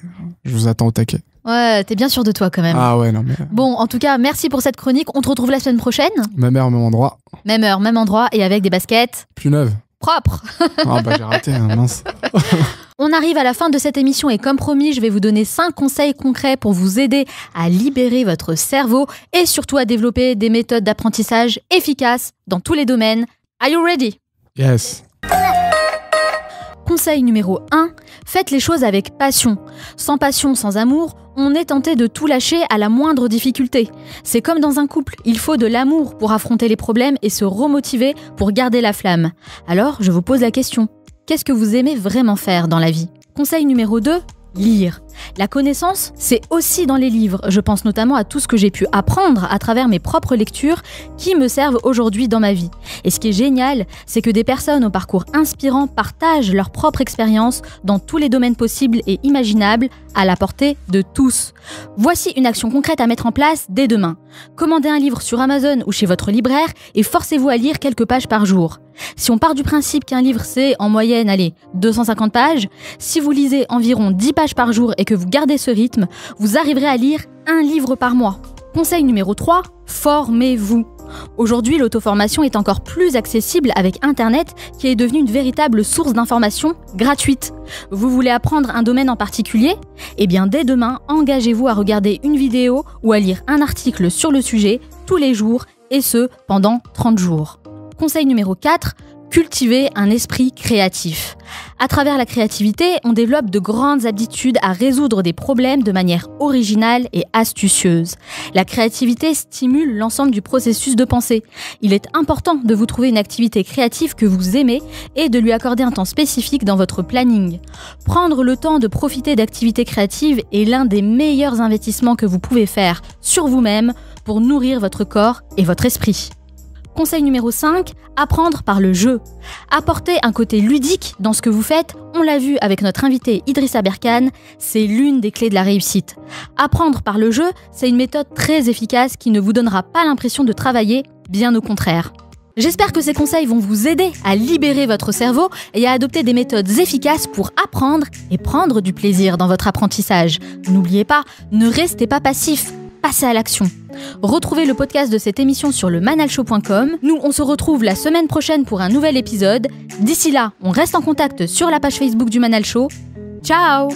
je vous attends au taquet. Ouais, t'es bien sûr de toi quand même. Ah ouais, non mais. Euh. Bon, en tout cas, merci pour cette chronique. On te retrouve la semaine prochaine. Même heure, même endroit. Même heure, même endroit et avec des baskets. Plus neuves. Propres. Ah bah j'ai raté, hein, mince. On arrive à la fin de cette émission et comme promis, je vais vous donner 5 conseils concrets pour vous aider à libérer votre cerveau et surtout à développer des méthodes d'apprentissage efficaces dans tous les domaines. Are you ready? Yes. Conseil numéro 1, faites les choses avec passion. Sans passion, sans amour, on est tenté de tout lâcher à la moindre difficulté. C'est comme dans un couple, il faut de l'amour pour affronter les problèmes et se remotiver pour garder la flamme. Alors, je vous pose la question, qu'est-ce que vous aimez vraiment faire dans la vie Conseil numéro 2, lire. La connaissance, c'est aussi dans les livres. Je pense notamment à tout ce que j'ai pu apprendre à travers mes propres lectures qui me servent aujourd'hui dans ma vie. Et ce qui est génial, c'est que des personnes au parcours inspirant partagent leur propre expérience dans tous les domaines possibles et imaginables à la portée de tous. Voici une action concrète à mettre en place dès demain. Commandez un livre sur Amazon ou chez votre libraire et forcez-vous à lire quelques pages par jour. Si on part du principe qu'un livre c'est en moyenne, allez, 250 pages, si vous lisez environ 10 pages par jour et vous gardez ce rythme, vous arriverez à lire un livre par mois. Conseil numéro 3, formez-vous. Aujourd'hui, l'auto-formation est encore plus accessible avec Internet qui est devenu une véritable source d'information gratuite. Vous voulez apprendre un domaine en particulier Eh bien, dès demain, engagez-vous à regarder une vidéo ou à lire un article sur le sujet tous les jours et ce, pendant 30 jours. Conseil numéro 4, cultiver un esprit créatif. À travers la créativité, on développe de grandes habitudes à résoudre des problèmes de manière originale et astucieuse. La créativité stimule l'ensemble du processus de pensée. Il est important de vous trouver une activité créative que vous aimez et de lui accorder un temps spécifique dans votre planning. Prendre le temps de profiter d'activités créatives est l'un des meilleurs investissements que vous pouvez faire sur vous-même pour nourrir votre corps et votre esprit. Conseil numéro 5, apprendre par le jeu. Apporter un côté ludique dans ce que vous faites, on l'a vu avec notre invité Idrissa Berkane, c'est l'une des clés de la réussite. Apprendre par le jeu, c'est une méthode très efficace qui ne vous donnera pas l'impression de travailler, bien au contraire. J'espère que ces conseils vont vous aider à libérer votre cerveau et à adopter des méthodes efficaces pour apprendre et prendre du plaisir dans votre apprentissage. N'oubliez pas, ne restez pas passif, passer à l'action. Retrouvez le podcast de cette émission sur le manalshow.com. Nous, on se retrouve la semaine prochaine pour un nouvel épisode. D'ici là, on reste en contact sur la page Facebook du Manal Show. Ciao